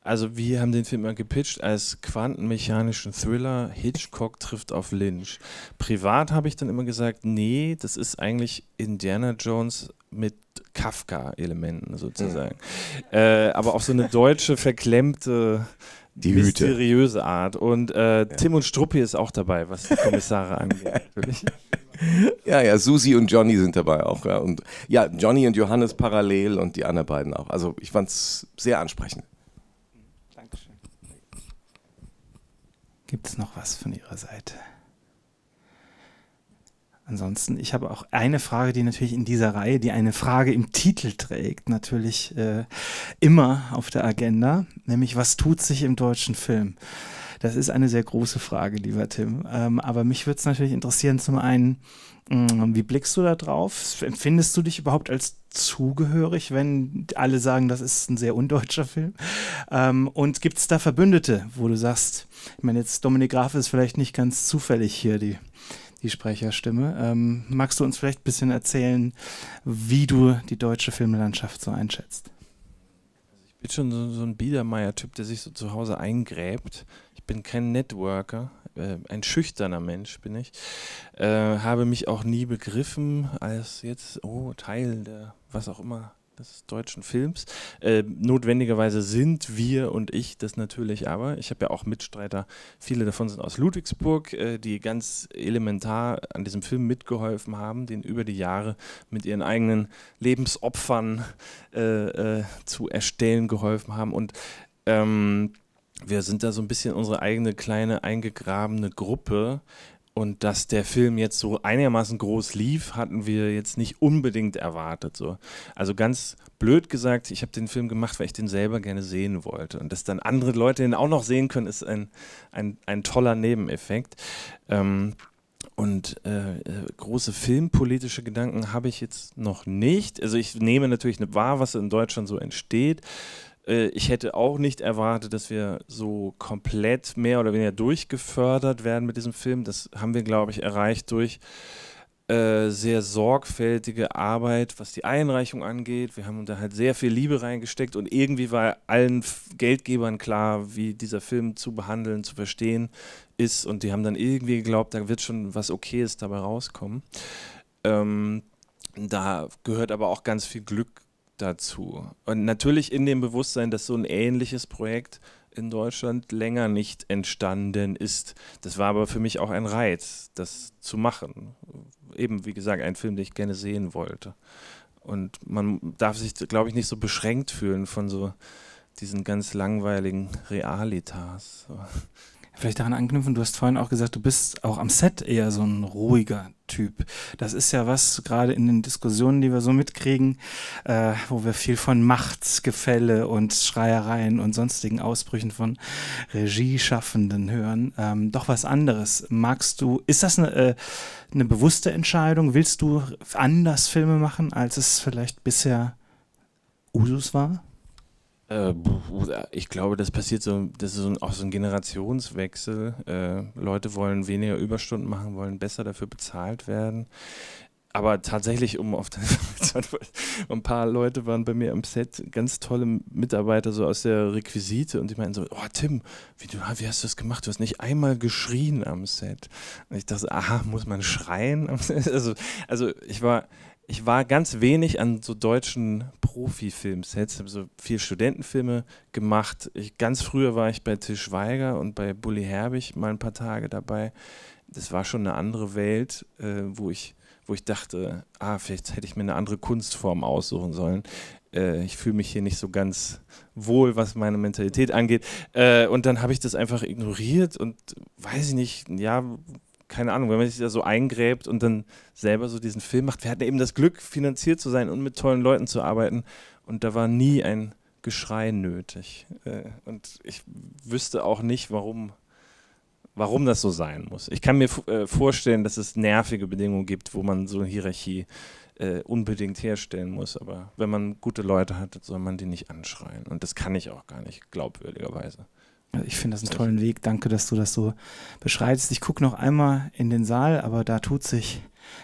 Also wir haben den Film mal gepitcht als quantenmechanischen Thriller. Hitchcock trifft auf Lynch. Privat habe ich dann immer gesagt, nee, das ist eigentlich Indiana Jones mit Kafka-Elementen sozusagen. Mhm. Äh, aber auch so eine deutsche, verklemmte, die Hüte. mysteriöse Art. Und äh, ja. Tim und Struppi ist auch dabei, was die Kommissare angeht, [laughs] natürlich. Ja, ja, Susi und Johnny sind dabei auch. Ja. Und ja, Johnny und Johannes parallel und die anderen beiden auch. Also ich fand es sehr ansprechend. Dankeschön. Gibt es noch was von Ihrer Seite? Ansonsten, ich habe auch eine Frage, die natürlich in dieser Reihe, die eine Frage im Titel trägt, natürlich äh, immer auf der Agenda, nämlich was tut sich im deutschen Film? Das ist eine sehr große Frage, lieber Tim. Ähm, aber mich würde es natürlich interessieren, zum einen, mh, mm, wie blickst du da drauf? Empfindest du dich überhaupt als zugehörig, wenn alle sagen, das ist ein sehr undeutscher Film? Ähm, und gibt es da Verbündete, wo du sagst, ich meine, jetzt Dominik Graf ist vielleicht nicht ganz zufällig hier die die Sprecherstimme. Ähm, magst du uns vielleicht ein bisschen erzählen, wie du die deutsche Filmlandschaft so einschätzt? Also ich bin schon so, so ein Biedermeier-Typ, der sich so zu Hause eingräbt. Ich bin kein Networker, äh, ein schüchterner Mensch bin ich. Äh, habe mich auch nie begriffen als jetzt, oh, Teil der was auch immer des deutschen Films. Äh, notwendigerweise sind wir und ich das natürlich aber. Ich habe ja auch Mitstreiter, viele davon sind aus Ludwigsburg, äh, die ganz elementar an diesem Film mitgeholfen haben, den über die Jahre mit ihren eigenen Lebensopfern äh, äh zu erstellen geholfen haben. Und ähm, wir sind da so ein bisschen unsere eigene kleine eingegrabene Gruppe, und dass der Film jetzt so einigermaßen groß lief, hatten wir jetzt nicht unbedingt erwartet. So. Also ganz blöd gesagt, ich habe den Film gemacht, weil ich den selber gerne sehen wollte. Und dass dann andere Leute den auch noch sehen können, ist ein, ein, ein toller Nebeneffekt. Ähm, und äh, äh große filmpolitische Gedanken habe ich jetzt noch nicht. Also ich nehme natürlich wahr, was in Deutschland so entsteht. Äh, ich hätte auch nicht erwartet, dass wir so komplett mehr oder weniger durchgefördert werden mit diesem Film. Das haben wir, glaube ich, erreicht durch äh, sehr sorgfältige Arbeit, was die Einreichung angeht. Wir haben da halt sehr viel Liebe reingesteckt und irgendwie war allen Geldgebern klar, wie dieser Film zu behandeln, zu verstehen ist. Und die haben dann irgendwie geglaubt, da wird schon was Okayes dabei rauskommen. Ähm, da gehört aber auch ganz viel Glück dazu. Und natürlich in dem Bewusstsein, dass so ein ähnliches Projekt in Deutschland länger nicht entstanden ist. Das war aber für mich auch ein Reiz, das zu machen. Eben, wie gesagt, ein Film, den ich gerne sehen wollte. Und man darf sich, glaube ich, nicht so beschränkt fühlen von so diesen ganz langweiligen Realitas vielleicht daran anknüpfen, du hast vorhin auch gesagt, du bist auch am Set eher so ein ruhiger Typ. Das ist ja was, gerade in den Diskussionen, die wir so mitkriegen, äh, wo wir viel von Machtgefälle und Schreiereien und sonstigen Ausbrüchen von Regieschaffenden hören, ähm, doch was anderes. Magst du, ist das eine, äh, eine bewusste Entscheidung? Willst du anders Filme machen, als es vielleicht bisher Usus war? Äh, äh, ich glaube, das passiert so, das ist auch so ein Generationswechsel. Äh, Leute wollen weniger Überstunden machen, wollen besser dafür bezahlt werden. Aber tatsächlich, um auf [laughs] ein paar Leute waren bei mir am Set ganz tolle Mitarbeiter so aus der Requisite und die meinten so, oh Tim, wie, du, wie hast du das gemacht? Du hast nicht einmal geschrien am Set. Und ich dachte, aha, muss man schreien? [laughs] Also, also ich war ich war ganz wenig an so deutschen Profi-Filmsets, habe so viel Studentenfilme gemacht. Ich, ganz früher war ich bei Tisch Schweiger und bei Bully Herbig mal ein paar Tage dabei. Das war schon eine andere Welt, äh, wo, ich, wo ich dachte, ah, vielleicht hätte ich mir eine andere Kunstform aussuchen sollen. Äh, ich fühle mich hier nicht so ganz wohl, was meine Mentalität angeht. Äh, und dann habe ich das einfach ignoriert und weiß ich nicht, ja, keine Ahnung, wenn man sich da so eingräbt und dann selber so diesen Film macht. Wir hatten eben das Glück, finanziert zu sein und mit tollen Leuten zu arbeiten. Und da war nie ein Geschrei nötig. Äh, und ich wüsste auch nicht, warum, warum das so sein muss. Ich kann mir äh, vorstellen, dass es nervige Bedingungen gibt, wo man so eine Hierarchie äh, unbedingt herstellen muss. Aber wenn man gute Leute hat, soll man die nicht anschreien. Und das kann ich auch gar nicht, glaubwürdigerweise ich finde das einen tollen Weg. Danke, dass du das so beschreitest. Ich gucke noch einmal in den Saal, aber da tut sich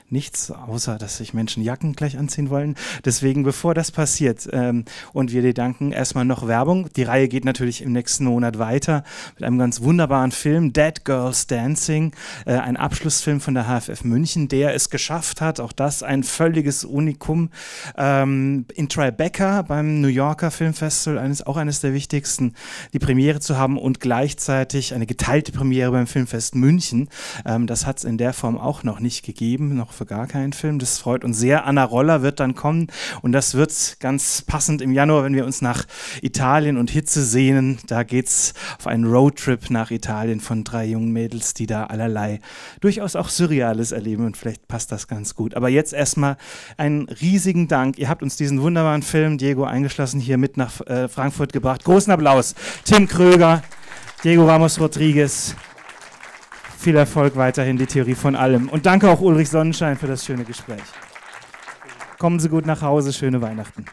nichts, außer dass sich Menschen Jacken gleich anziehen wollen. Deswegen, bevor das passiert ähm, und wir dir danken, erstmal noch Werbung. Die Reihe geht natürlich im nächsten Monat weiter mit einem ganz wunderbaren Film, Dead Girls Dancing, äh, ein Abschlussfilm von der HFF München, der es geschafft hat, auch das ein völliges Unikum, ähm, in Tribeca beim New Yorker Filmfestival, eines, auch eines der wichtigsten, die Premiere zu haben und gleichzeitig eine geteilte Premiere beim Filmfest München. Ähm, das hat es in der Form auch noch nicht gegeben noch für gar keinen Film. Das freut uns sehr. Anna Roller wird dann kommen und das wird ganz passend im Januar, wenn wir uns nach Italien und Hitze sehnen. Da geht es auf einen Roadtrip nach Italien von drei jungen Mädels, die da allerlei durchaus auch Surreales erleben und vielleicht passt das ganz gut. Aber jetzt erstmal einen riesigen Dank. Ihr habt uns diesen wunderbaren Film, Diego eingeschlossen, hier mit nach äh, Frankfurt gebracht. Großen Applaus. Tim Kröger, Diego Ramos Rodriguez. Viel Erfolg weiterhin, die Theorie von allem. Und danke auch Ulrich Sonnenschein für das schöne Gespräch. Kommen Sie gut nach Hause, schöne Weihnachten.